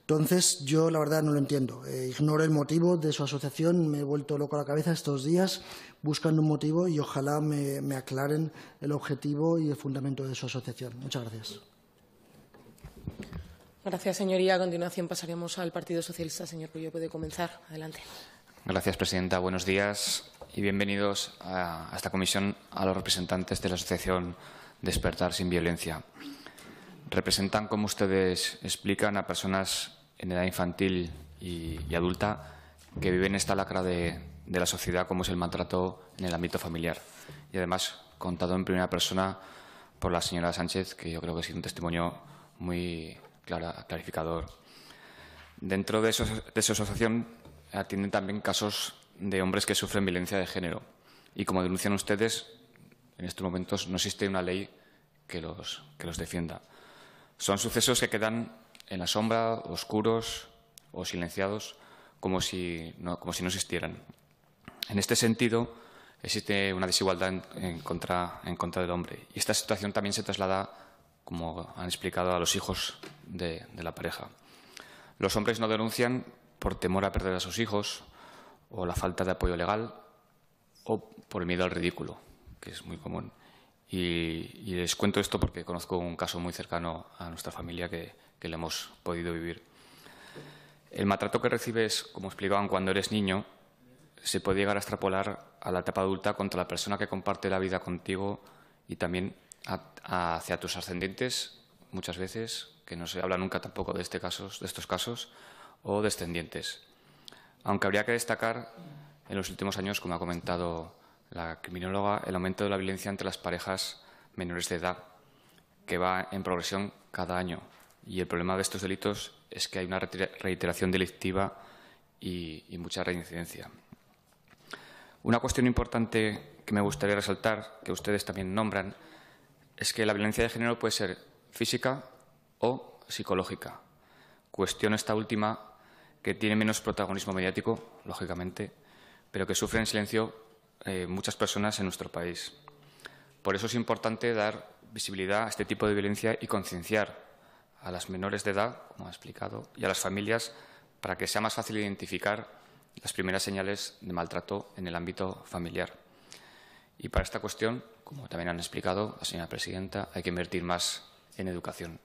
Entonces, yo la verdad no lo entiendo. Eh, ignoro el motivo de su asociación, me he vuelto loco la cabeza estos días buscando un motivo y ojalá me, aclaren el objetivo y el fundamento de su asociación. Muchas gracias. Gracias, señoría. A continuación pasaremos al Partido Socialista. Señor Puyo, puede comenzar. Adelante. Gracias, presidenta. Buenos días y bienvenidos a, esta comisión a los representantes de la Asociación Despertar sin Violencia. Representan, como ustedes explican, a personas en edad infantil y, adulta que viven esta lacra de, la sociedad como es el maltrato en el ámbito familiar. Y además contado en primera persona por la señora Sánchez, que yo creo que ha sido un testimonio muy clarificador. Dentro de, de su asociación atienden también casos de hombres que sufren violencia de género. Y como denuncian ustedes, en estos momentos no existe una ley que los, que los defienda. Son sucesos que quedan en la sombra, oscuros o silenciados, como si no, como si no existieran. En este sentido, existe una desigualdad en, contra, en contra del hombre. Y esta situación también se traslada como han explicado a los hijos de, la pareja. Los hombres no denuncian por temor a perder a sus hijos, o la falta de apoyo legal o por miedo al ridículo, que es muy común. Y, les cuento esto porque conozco un caso muy cercano a nuestra familia que, le hemos podido vivir. El maltrato que recibes, como explicaban cuando eres niño, se puede llegar a extrapolar a la etapa adulta contra la persona que comparte la vida contigo y también hacia tus ascendientes muchas veces, que no se habla nunca tampoco de, este casos, de estos casos, o descendientes aunque habría que destacar en los últimos años, como ha comentado la criminóloga, el aumento de la violencia entre las parejas menores de edad, que va en progresión cada año. Y el problema de estos delitos es que hay una reiteración delictiva y, mucha reincidencia. Una cuestión importante que me gustaría resaltar, que ustedes también nombran, es que la violencia de género puede ser física o psicológica. Cuestión esta última que tiene menos protagonismo mediático, lógicamente, pero que sufre en silencio eh, muchas personas en nuestro país. Por eso es importante dar visibilidad a este tipo de violencia y concienciar a las menores de edad, como ha explicado, y a las familias para que sea más fácil identificar las primeras señales de maltrato en el ámbito familiar. Y para esta cuestión, como también han explicado la señora presidenta, hay que invertir más en educación.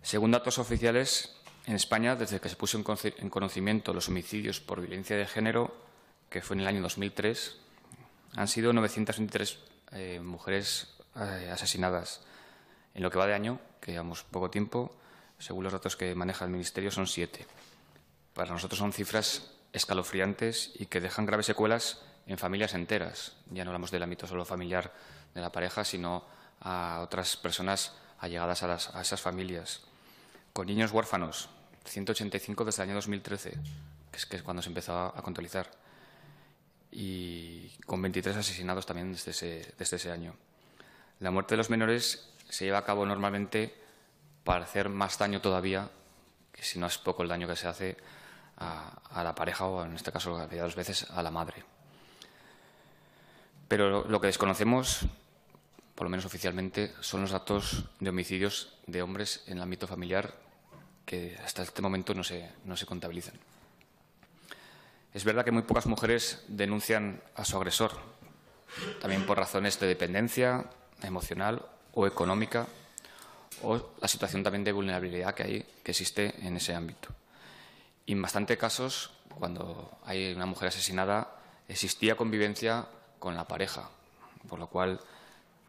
Según datos oficiales, en España, desde que se puso en conocimiento los homicidios por violencia de género, que fue en el año 2003, han sido 923 eh, mujeres eh, asesinadas. En lo que va de año, que llevamos poco tiempo, según los datos que maneja el Ministerio, son siete. Para nosotros son cifras escalofriantes y que dejan graves secuelas en familias enteras. Ya no hablamos del ámbito solo familiar de la pareja, sino a otras personas allegadas a esas familias con niños huérfanos, 185 desde el año 2013, que es, cuando se empezó a contabilizar, y con 23 asesinados también desde ese, desde ese año. La muerte de los menores se lleva a cabo normalmente para hacer más daño todavía, que si no es poco el daño que se hace a, la pareja o, en este caso, a las veces, a la madre. Pero lo que desconocemos por lo menos oficialmente, son los datos de homicidios de hombres en el ámbito familiar que hasta este momento no se, no se contabilizan. Es verdad que muy pocas mujeres denuncian a su agresor, también por razones de dependencia emocional o económica, o la situación también de vulnerabilidad que, hay, que existe en ese ámbito. Y en bastantes casos, cuando hay una mujer asesinada, existía convivencia con la pareja, por lo cual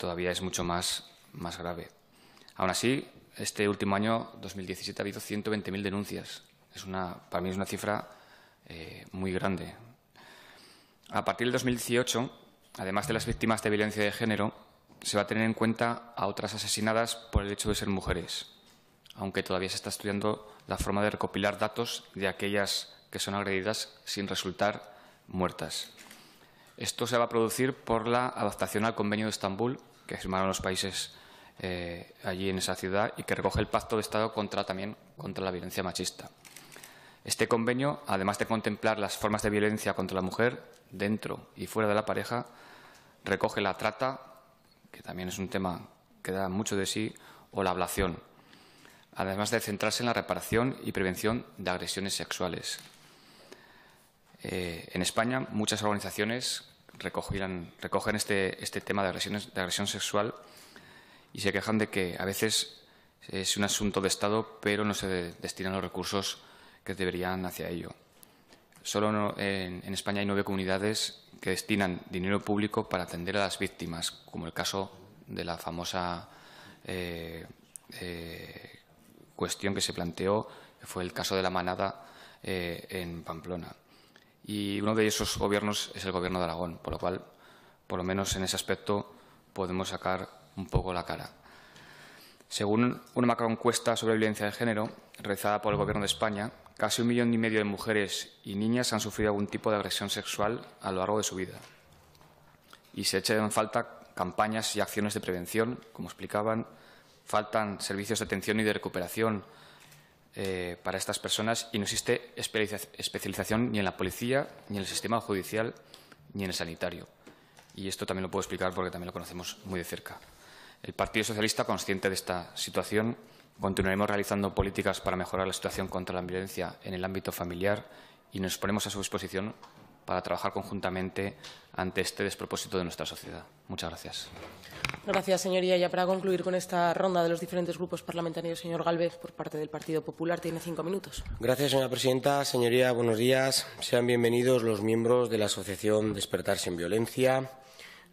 todavía es mucho más, más grave. Aún así, este último año, 2017, ha habido 120.000 denuncias. Es una, para mí es una cifra eh, muy grande. A partir del 2018, además de las víctimas de violencia de género, se va a tener en cuenta a otras asesinadas por el hecho de ser mujeres, aunque todavía se está estudiando la forma de recopilar datos de aquellas que son agredidas sin resultar muertas. Esto se va a producir por la adaptación al Convenio de Estambul que firmaron los países eh, allí en esa ciudad y que recoge el Pacto de Estado contra también contra la violencia machista. Este convenio, además de contemplar las formas de violencia contra la mujer dentro y fuera de la pareja, recoge la trata, que también es un tema que da mucho de sí, o la ablación, además de centrarse en la reparación y prevención de agresiones sexuales. Eh, en España, muchas organizaciones recogen este, este tema de, agresión sexual y se quejan de que a veces es un asunto de Estado, pero no se destinan los recursos que deberían hacia ello. Solo en, España hay nueve comunidades que destinan dinero público para atender a las víctimas, como el caso de la famosa eh, eh, cuestión que se planteó, que fue el caso de la manada eh, en Pamplona y uno de esos gobiernos es el gobierno de Aragón, por lo cual, por lo menos en ese aspecto, podemos sacar un poco la cara. Según una macroencuesta sobre violencia de género realizada por el Gobierno de España, casi un millón y medio de mujeres y niñas han sufrido algún tipo de agresión sexual a lo largo de su vida. Y se echan en falta campañas y acciones de prevención, como explicaban, faltan servicios de atención y de recuperación eh, para estas personas y no existe especialización ni en la policía, ni en el sistema judicial, ni en el sanitario. Y esto también lo puedo explicar porque también lo conocemos muy de cerca. El Partido Socialista, consciente de esta situación, continuaremos realizando políticas para mejorar la situación contra la violencia en el ámbito familiar y nos ponemos a su disposición para trabajar conjuntamente ante este despropósito de nuestra sociedad. Muchas gracias. Gracias, señoría. Ya para concluir con esta ronda de los diferentes grupos parlamentarios, señor Galvez, por parte del Partido Popular, tiene cinco minutos. Gracias, señora presidenta. Señoría, buenos días. Sean bienvenidos los miembros de la Asociación Despertar sin Violencia,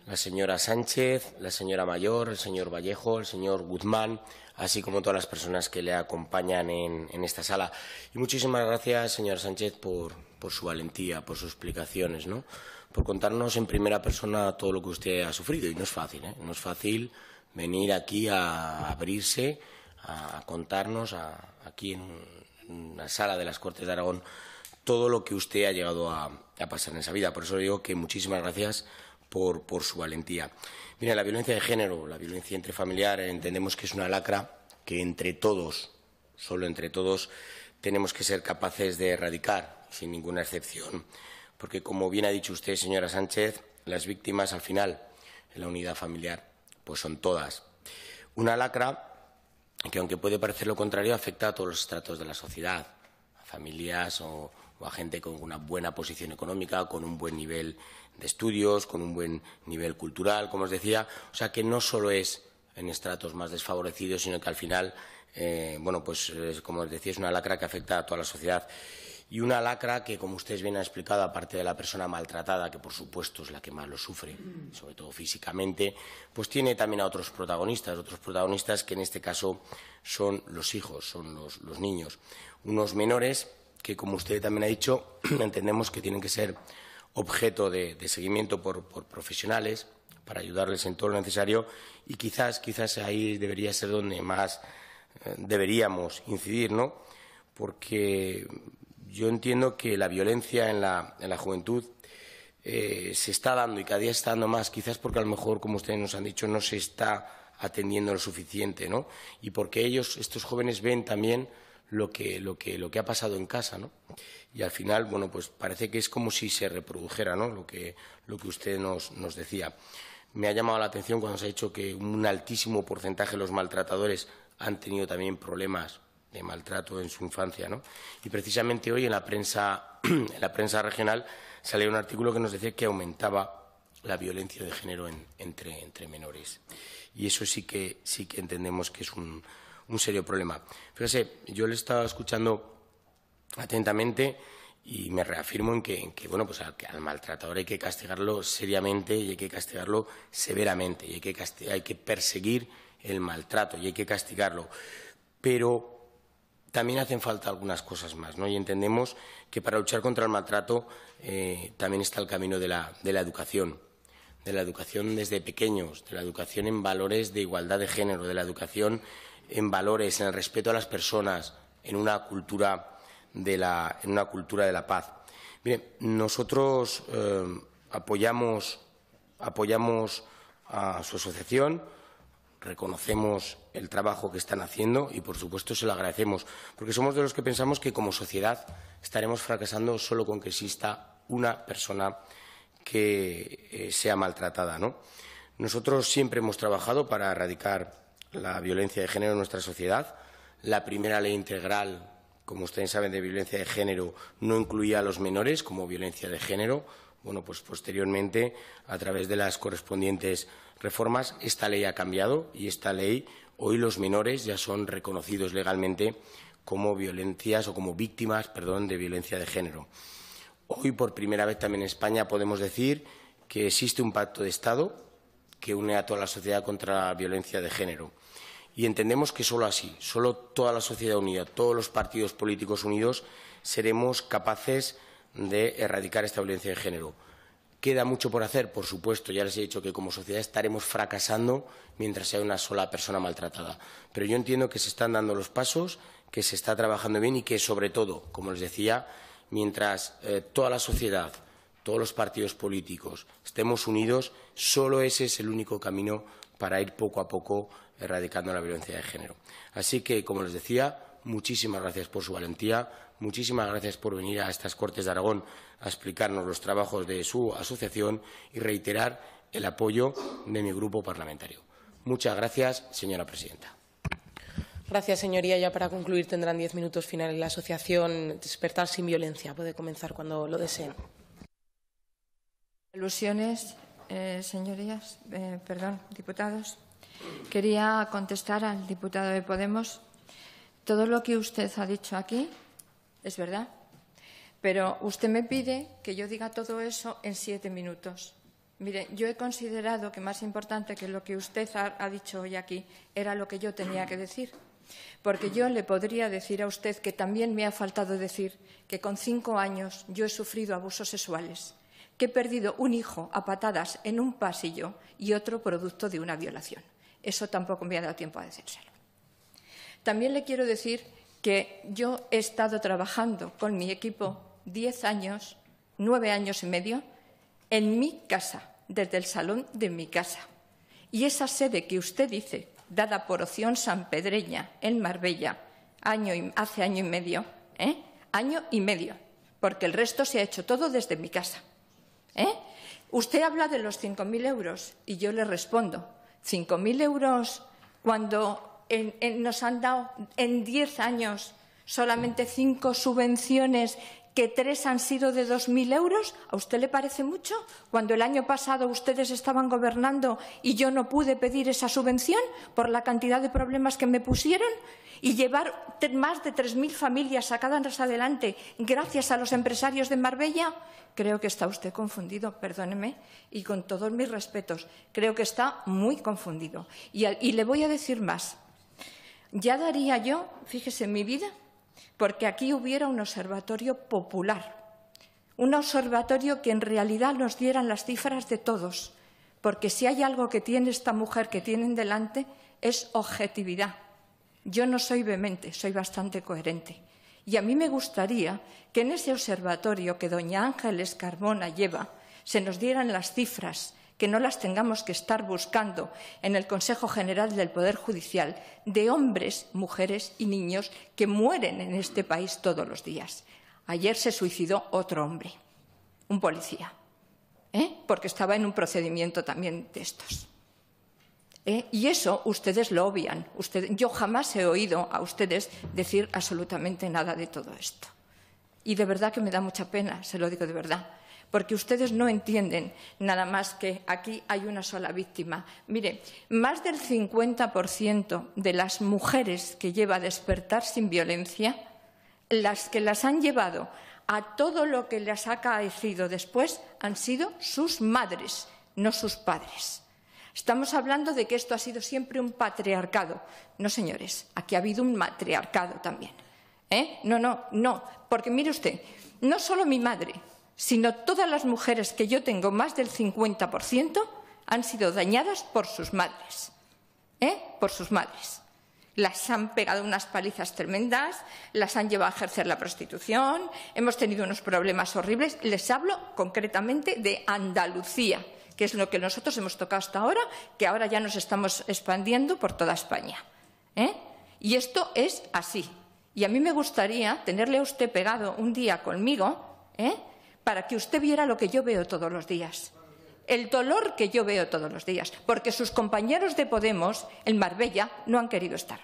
la señora Sánchez, la señora Mayor, el señor Vallejo, el señor Guzmán, así como todas las personas que le acompañan en, esta sala. Y muchísimas gracias, señor Sánchez, por, su valentía, por sus explicaciones, ¿no? por contarnos en primera persona todo lo que usted ha sufrido. Y no es fácil, ¿eh? no es fácil venir aquí a abrirse, a contarnos aquí en, una sala de las Cortes de Aragón todo lo que usted ha llegado a, a pasar en esa vida. Por eso digo que muchísimas gracias por, su valentía. la violencia de género, la violencia intrafamiliar, eh, entendemos que es una lacra que entre todos, solo entre todos, tenemos que ser capaces de erradicar, sin ninguna excepción. Porque, como bien ha dicho usted, señora Sánchez, las víctimas al final en la unidad familiar, pues son todas. Una lacra que, aunque puede parecer lo contrario, afecta a todos los estratos de la sociedad, a familias o, o a gente con una buena posición económica, con un buen nivel de estudios, con un buen nivel cultural, como os decía. O sea que no solo es en estratos más desfavorecidos, sino que al final, eh, bueno, pues como os decía, es una lacra que afecta a toda la sociedad. Y una lacra que, como ustedes bien han explicado, aparte de la persona maltratada, que por supuesto es la que más lo sufre, mm. sobre todo físicamente, pues tiene también a otros protagonistas, otros protagonistas que en este caso son los hijos, son los, los niños. Unos menores que, como usted también ha dicho, entendemos que tienen que ser objeto de, seguimiento por, profesionales para ayudarles en todo lo necesario y quizás, quizás ahí debería ser donde más eh, deberíamos incidir, ¿no? Porque yo entiendo que la violencia en la, en la juventud eh, se está dando y cada día está dando más, quizás porque a lo mejor, como ustedes nos han dicho, no se está atendiendo lo suficiente, ¿no? Y porque ellos, estos jóvenes, ven también lo que, lo que, lo que ha pasado en casa, ¿no? Y al final, bueno, pues parece que es como si se reprodujera, ¿no? Lo que, lo que usted nos, nos decía. Me ha llamado la atención cuando se ha dicho que un altísimo porcentaje de los maltratadores han tenido también problemas de maltrato en su infancia, ¿no? Y precisamente hoy en la prensa, en la prensa regional salió un artículo que nos decía que aumentaba la violencia de género entre, entre menores. Y eso sí que, sí que entendemos que es un, un serio problema. Fíjese, yo le estaba escuchando atentamente y me reafirmo en que, bueno, pues al, al, maltratador hay que castigarlo seriamente y hay que castigarlo severamente y hay que, hay que perseguir el maltrato y hay que castigarlo. Pero también hacen falta algunas cosas más, ¿no? Y entendemos que para luchar contra el maltrato eh, también está el camino de la, de la educación, de la educación desde pequeños, de la educación en valores de igualdad de género, de la educación en valores, en el respeto a las personas, en una cultura de la, en una cultura de la paz. nosotros eh, apoyamos, a su asociación, reconocemos el trabajo que están haciendo y, por supuesto, se lo agradecemos, porque somos de los que pensamos que como sociedad estaremos fracasando solo con que exista una persona que eh, sea maltratada. Nosotros siempre hemos trabajado para erradicar la violencia de género en nuestra sociedad. La primera ley integral, como ustedes saben, de violencia de género no incluía a los menores como violencia de género. Bueno, pues posteriormente, a través de las correspondientes reformas, esta ley ha cambiado y esta ley, hoy los menores ya son reconocidos legalmente como violencias o como víctimas, perdón, de violencia de género. Hoy, por primera vez también en España, podemos decir que existe un pacto de Estado que une a toda la sociedad contra la violencia de género. Y entendemos que solo así, solo toda la sociedad unida, todos los partidos políticos unidos, seremos capaces de erradicar esta violencia de género. Queda mucho por hacer, por supuesto. Ya les he dicho que como sociedad estaremos fracasando mientras sea una sola persona maltratada. Pero yo entiendo que se están dando los pasos, que se está trabajando bien y que, sobre todo, como les decía, mientras eh, toda la sociedad, todos los partidos políticos estemos unidos, solo ese es el único camino para ir poco a poco erradicando la violencia de género. Así que, como les decía, muchísimas gracias por su valentía, muchísimas gracias por venir a estas Cortes de Aragón a explicarnos los trabajos de su asociación y reiterar el apoyo de mi grupo parlamentario. Muchas gracias, señora presidenta. Gracias, señoría. Ya para concluir tendrán diez minutos finales. La asociación Despertar sin Violencia puede comenzar cuando lo deseen. Alusiones, eh, señorías, eh, perdón, diputados. Quería contestar al diputado de Podemos. Todo lo que usted ha dicho aquí es verdad, pero usted me pide que yo diga todo eso en siete minutos. Mire, yo he considerado que más importante que lo que usted ha, dicho hoy aquí era lo que yo tenía que decir. Porque yo le podría decir a usted que también me ha faltado decir que con cinco años yo he sufrido abusos sexuales, que he perdido un hijo a patadas en un pasillo y otro producto de una violación. Eso tampoco me ha dado tiempo a decírselo. También le quiero decir que yo he estado trabajando con mi equipo diez años, nueve años y medio, en mi casa, desde el salón de mi casa. Y esa sede que usted dice, dada por Oción Sanpedreña, en Marbella, hace año y medio, ¿eh? año y medio, porque el resto se ha hecho todo desde mi casa. ¿eh? Usted habla de los cinco mil euros y yo le respondo, 5.000 euros cuando nos han dado en diez años solamente cinco subvenciones que tres han sido de 2.000 euros? ¿A usted le parece mucho? Cuando el año pasado ustedes estaban gobernando y yo no pude pedir esa subvención por la cantidad de problemas que me pusieron y llevar más de 3.000 familias sacadas adelante gracias a los empresarios de Marbella, creo que está usted confundido, perdóneme, y con todos mis respetos, creo que está muy confundido. Y, le voy a decir más. Ya daría yo, fíjese, mi vida porque aquí hubiera un observatorio popular, un observatorio que en realidad nos dieran las cifras de todos, porque si hay algo que tiene esta mujer que tienen delante es objetividad. Yo no soy vehemente, soy bastante coherente. Y a mí me gustaría que en ese observatorio que doña Ángeles Carmona lleva se nos dieran las cifras que no las tengamos que estar buscando en el Consejo General del Poder Judicial de hombres, mujeres y niños que mueren en este país todos los días. Ayer se suicidó otro hombre, un policía, ¿eh? porque estaba en un procedimiento también de estos. ¿eh? Y eso ustedes lo obvian. yo jamás he oído a ustedes decir absolutamente nada de todo esto. Y de verdad que me da mucha pena, se lo digo de verdad porque ustedes no entienden nada más que aquí hay una sola víctima. Mire, más del 50% de las mujeres que lleva a despertar sin violencia, las que las han llevado a todo lo que les ha caecido después han sido sus madres, no sus padres. Estamos hablando de que esto ha sido siempre un patriarcado. No, señores, aquí ha habido un matriarcado también. ¿Eh? No, no, no, porque mire usted, no solo mi madre, sino todas las mujeres que yo tengo, más del 50%, han sido dañadas por sus madres. ¿eh? Por sus madres. Las han pegado unas palizas tremendas, las han llevado a ejercer la prostitución, hemos tenido unos problemas horribles. Les hablo concretamente de Andalucía, que es lo que nosotros hemos tocado hasta ahora, que ahora ya nos estamos expandiendo por toda España. ¿eh? Y esto es así. Y a mí me gustaría tenerle a usted pegado un día conmigo, ¿eh? para que usted viera lo que yo veo todos los días el dolor que yo veo todos los días, porque sus compañeros de Podemos en Marbella no han querido estar.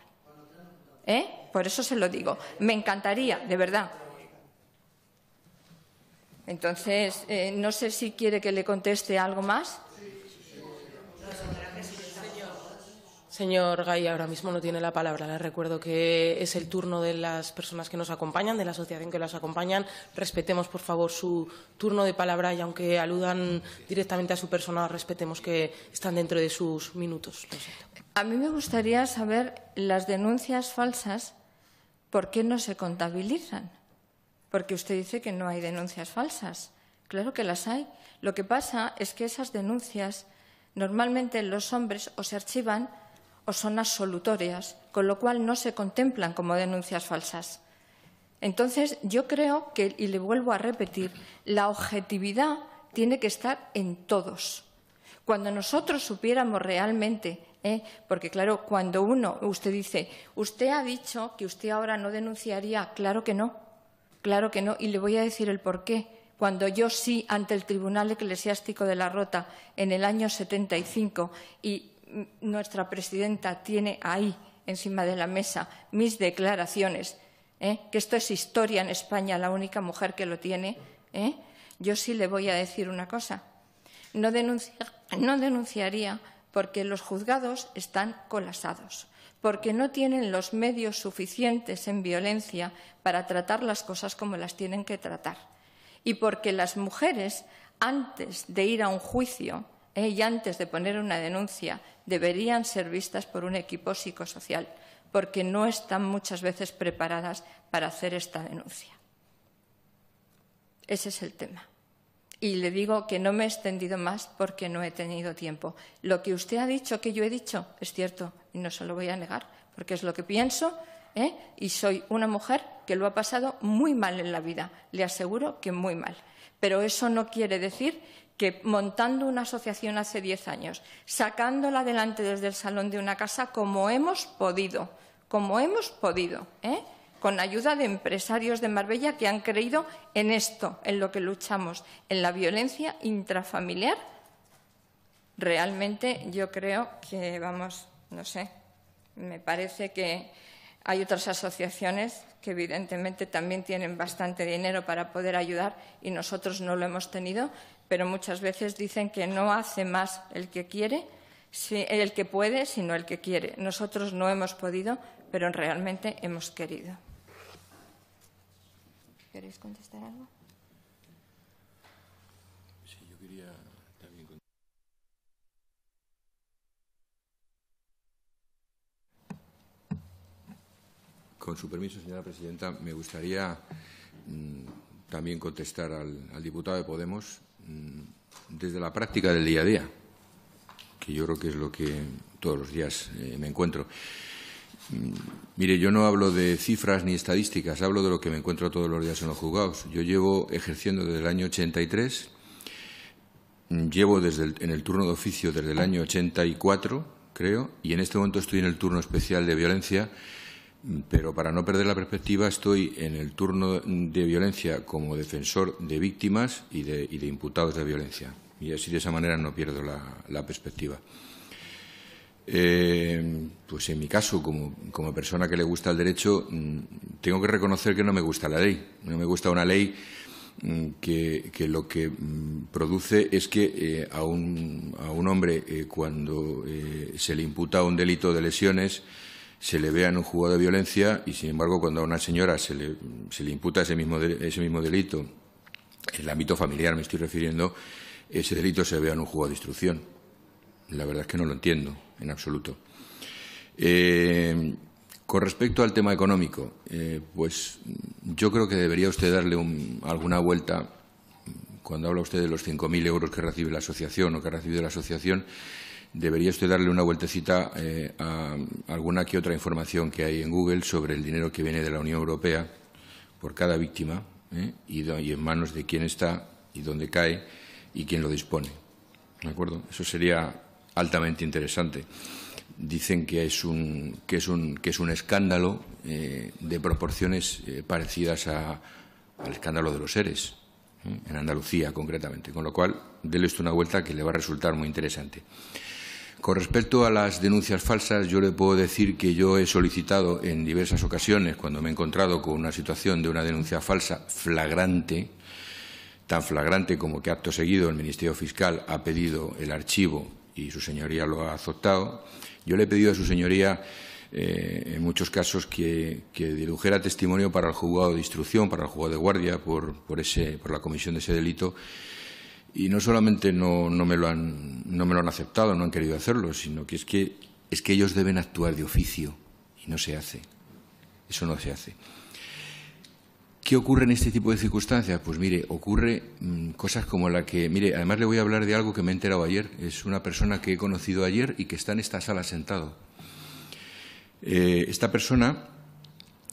¿Eh? Por eso se lo digo. Me encantaría, de verdad. Entonces, eh, no sé si quiere que le conteste algo más. Señor Gay, ahora mismo no tiene la palabra. Le recuerdo que es el turno de las personas que nos acompañan, de la asociación que las acompañan. Respetemos, por favor, su turno de palabra y, aunque aludan directamente a su persona, respetemos que están dentro de sus minutos. A mí me gustaría saber las denuncias falsas, ¿por qué no se contabilizan? Porque usted dice que no hay denuncias falsas. Claro que las hay. Lo que pasa es que esas denuncias normalmente los hombres o se archivan o son absolutorias, con lo cual no se contemplan como denuncias falsas. Entonces, yo creo que, y le vuelvo a repetir, la objetividad tiene que estar en todos. Cuando nosotros supiéramos realmente, ¿eh? porque claro, cuando uno, usted dice, usted ha dicho que usted ahora no denunciaría, claro que no, claro que no, y le voy a decir el por qué. Cuando yo sí, ante el Tribunal Eclesiástico de la Rota, en el año 75, y nuestra presidenta tiene ahí encima de la mesa mis declaraciones, ¿eh? que esto es historia en España, la única mujer que lo tiene, ¿eh? yo sí le voy a decir una cosa. No, denunciaría porque los juzgados están colasados, porque no tienen los medios suficientes en violencia para tratar las cosas como las tienen que tratar y porque las mujeres, antes de ir a un juicio, y antes de poner una denuncia deberían ser vistas por un equipo psicosocial, porque no están muchas veces preparadas para hacer esta denuncia. Ese es el tema. Y le digo que no me he extendido más porque no he tenido tiempo. Lo que usted ha dicho, que yo he dicho, es cierto y no se lo voy a negar, porque es lo que pienso ¿eh? y soy una mujer que lo ha pasado muy mal en la vida, le aseguro que muy mal. Pero eso no quiere decir que montando una asociación hace diez años, sacándola adelante desde el salón de una casa como hemos podido, como hemos podido, ¿eh? con ayuda de empresarios de Marbella que han creído en esto, en lo que luchamos, en la violencia intrafamiliar. Realmente yo creo que, vamos, no sé, me parece que hay otras asociaciones que evidentemente también tienen bastante dinero para poder ayudar y nosotros no lo hemos tenido, pero muchas veces dicen que no hace más el que quiere, el que puede, sino el que quiere. Nosotros no hemos podido, pero realmente hemos querido. ¿Queréis contestar algo? Sí, yo quería también contestar. Con su permiso, señora presidenta, me gustaría mm, también contestar al, al diputado de Podemos Mm, desde la práctica del día a día, que yo creo que es lo que todos los días eh, me encuentro. Mm, mire, yo no hablo de cifras ni estadísticas, hablo de lo que me encuentro todos los días en los juzgados. Yo llevo ejerciendo desde el año 83, mm, llevo desde en el turno de oficio desde el año 84, creo, y en este momento estoy en el turno especial de violencia pero para no perder la perspectiva estoy en el turno de violencia como defensor de víctimas y de, imputados de violencia. Y así de esa manera no pierdo la, perspectiva. Eh, pues en mi caso, como, persona que le gusta el derecho, mm, tengo que reconocer que no me gusta la ley. No me gusta una ley mm, que, lo que mm, produce es que eh, a, un, hombre, eh, cuando se le imputa un delito de lesiones, se le vea en un juego de violencia y, sin embargo, cuando a una señora se le, se le imputa ese mismo, ese mismo delito, en el ámbito familiar me estoy refiriendo, ese delito se vea en un juego de instrucción. La verdad es que no lo entiendo en absoluto. Eh, con respecto al tema económico, eh, pues yo creo que debería usted darle alguna vuelta cuando habla usted de los 5.000 euros que recibe la asociación o que ha recibido la asociación, debería usted darle una vueltecita eh, a alguna que otra información que hay en Google sobre el dinero que viene de la Unión Europea por cada víctima eh, y, en manos de quién está y dónde cae y quién lo dispone. ¿De acuerdo? Eso sería altamente interesante. Dicen que es un, que es un, que es un escándalo eh, de proporciones parecidas al escándalo de los seres, en Andalucía concretamente. Con lo cual, déle esto una vuelta que le va a resultar muy interesante. Con respecto a las denuncias falsas, yo le puedo decir que yo he solicitado en diversas ocasiones, cuando me he encontrado con una situación de una denuncia falsa flagrante, tan flagrante como que acto seguido el Ministerio Fiscal ha pedido el archivo y su señoría lo ha aceptado, yo le he pedido a su señoría eh, en muchos casos que, que, testimonio para el juzgado de instrucción, para el juzgado de guardia, por, por, ese, por la comisión de ese delito, y no solamente no, me lo han, no me lo han aceptado, no han querido hacerlo, sino que es, que es que ellos deben actuar de oficio y no se hace. Eso no se hace. ¿Qué ocurre en este tipo de circunstancias? Pues mire, ocurre mm, cosas como la que, mire, además le voy a hablar de algo que me he enterado ayer. Es una persona que he conocido ayer y que está en esta sala sentado. Eh, esta persona,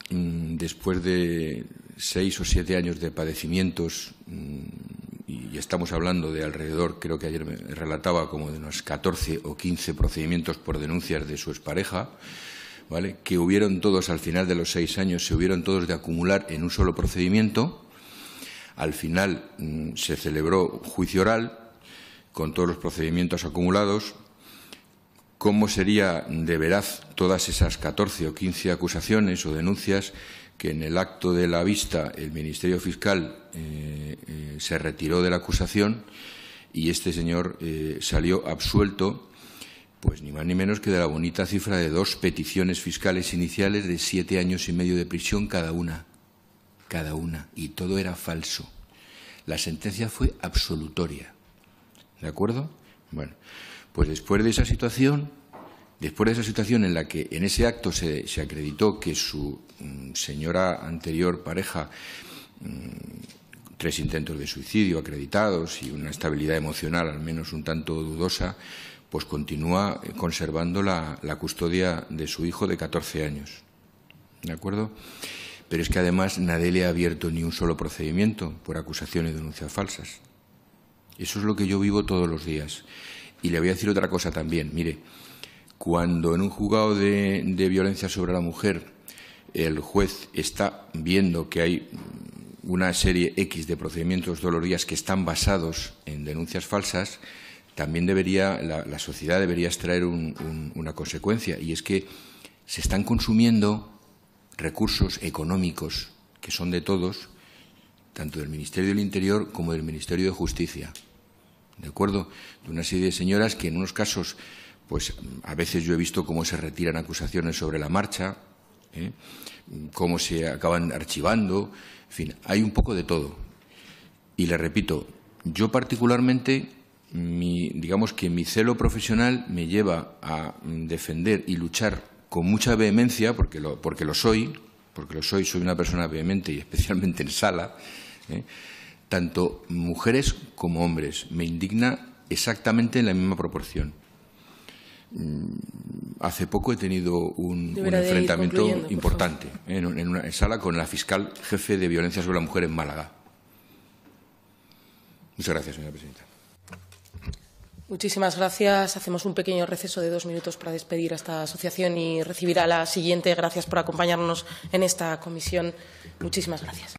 mm, después de seis o siete años de padecimientos mm, y estamos hablando de alrededor, creo que ayer me relataba, como de unos 14 o 15 procedimientos por denuncias de su expareja, ¿vale? que hubieron todos al final de los seis años, se hubieron todos de acumular en un solo procedimiento. Al final mm, se celebró juicio oral con todos los procedimientos acumulados. ¿Cómo sería de veraz todas esas 14 o 15 acusaciones o denuncias que en el acto de la vista el Ministerio Fiscal eh, eh, se retiró de la acusación y este señor eh, salió absuelto, pues ni más ni menos que de la bonita cifra de dos peticiones fiscales iniciales de siete años y medio de prisión cada una, cada una, y todo era falso. La sentencia fue absolutoria, ¿de acuerdo? Bueno, pues después de esa situación Después de esa situación en la que en ese acto se, acreditó que su mm, señora anterior pareja, mm, tres intentos de suicidio acreditados y una estabilidad emocional al menos un tanto dudosa, pues continúa conservando la, custodia de su hijo de 14 años. ¿De acuerdo? Pero es que además nadie le ha abierto ni un solo procedimiento por acusación y denuncias falsas. Eso es lo que yo vivo todos los días. Y le voy a decir otra cosa también. Mire, cuando en un juzgado de, violencia sobre la mujer el juez está viendo que hay una serie X de procedimientos dolorías que están basados en denuncias falsas, también debería, la, sociedad debería extraer una consecuencia, y es que se están consumiendo recursos económicos que son de todos, tanto del Ministerio del Interior como del Ministerio de Justicia. ¿De acuerdo? De una serie de señoras que en unos casos pues mm, a veces yo he visto cómo se retiran acusaciones sobre la marcha, ¿eh? cómo se acaban archivando, en fin, hay un poco de todo. Y le repito, yo particularmente, digamos que mi celo profesional me lleva a mm, defender y luchar con mucha vehemencia, porque lo, porque lo soy, porque lo soy, soy una persona vehemente y especialmente en sala, ¿eh? tanto mujeres como hombres. Me indigna exactamente en la misma proporción. Mm, hace poco he tenido un, enfrentamiento importante en, en, una sala con la fiscal jefe de violencia sobre la mujer en Málaga. Muchas gracias, señora presidenta. Muchísimas gracias. Hacemos un pequeño receso de dos minutos para despedir a esta asociación y recibir a la siguiente. Gracias por acompañarnos en esta comisión. Muchísimas gracias.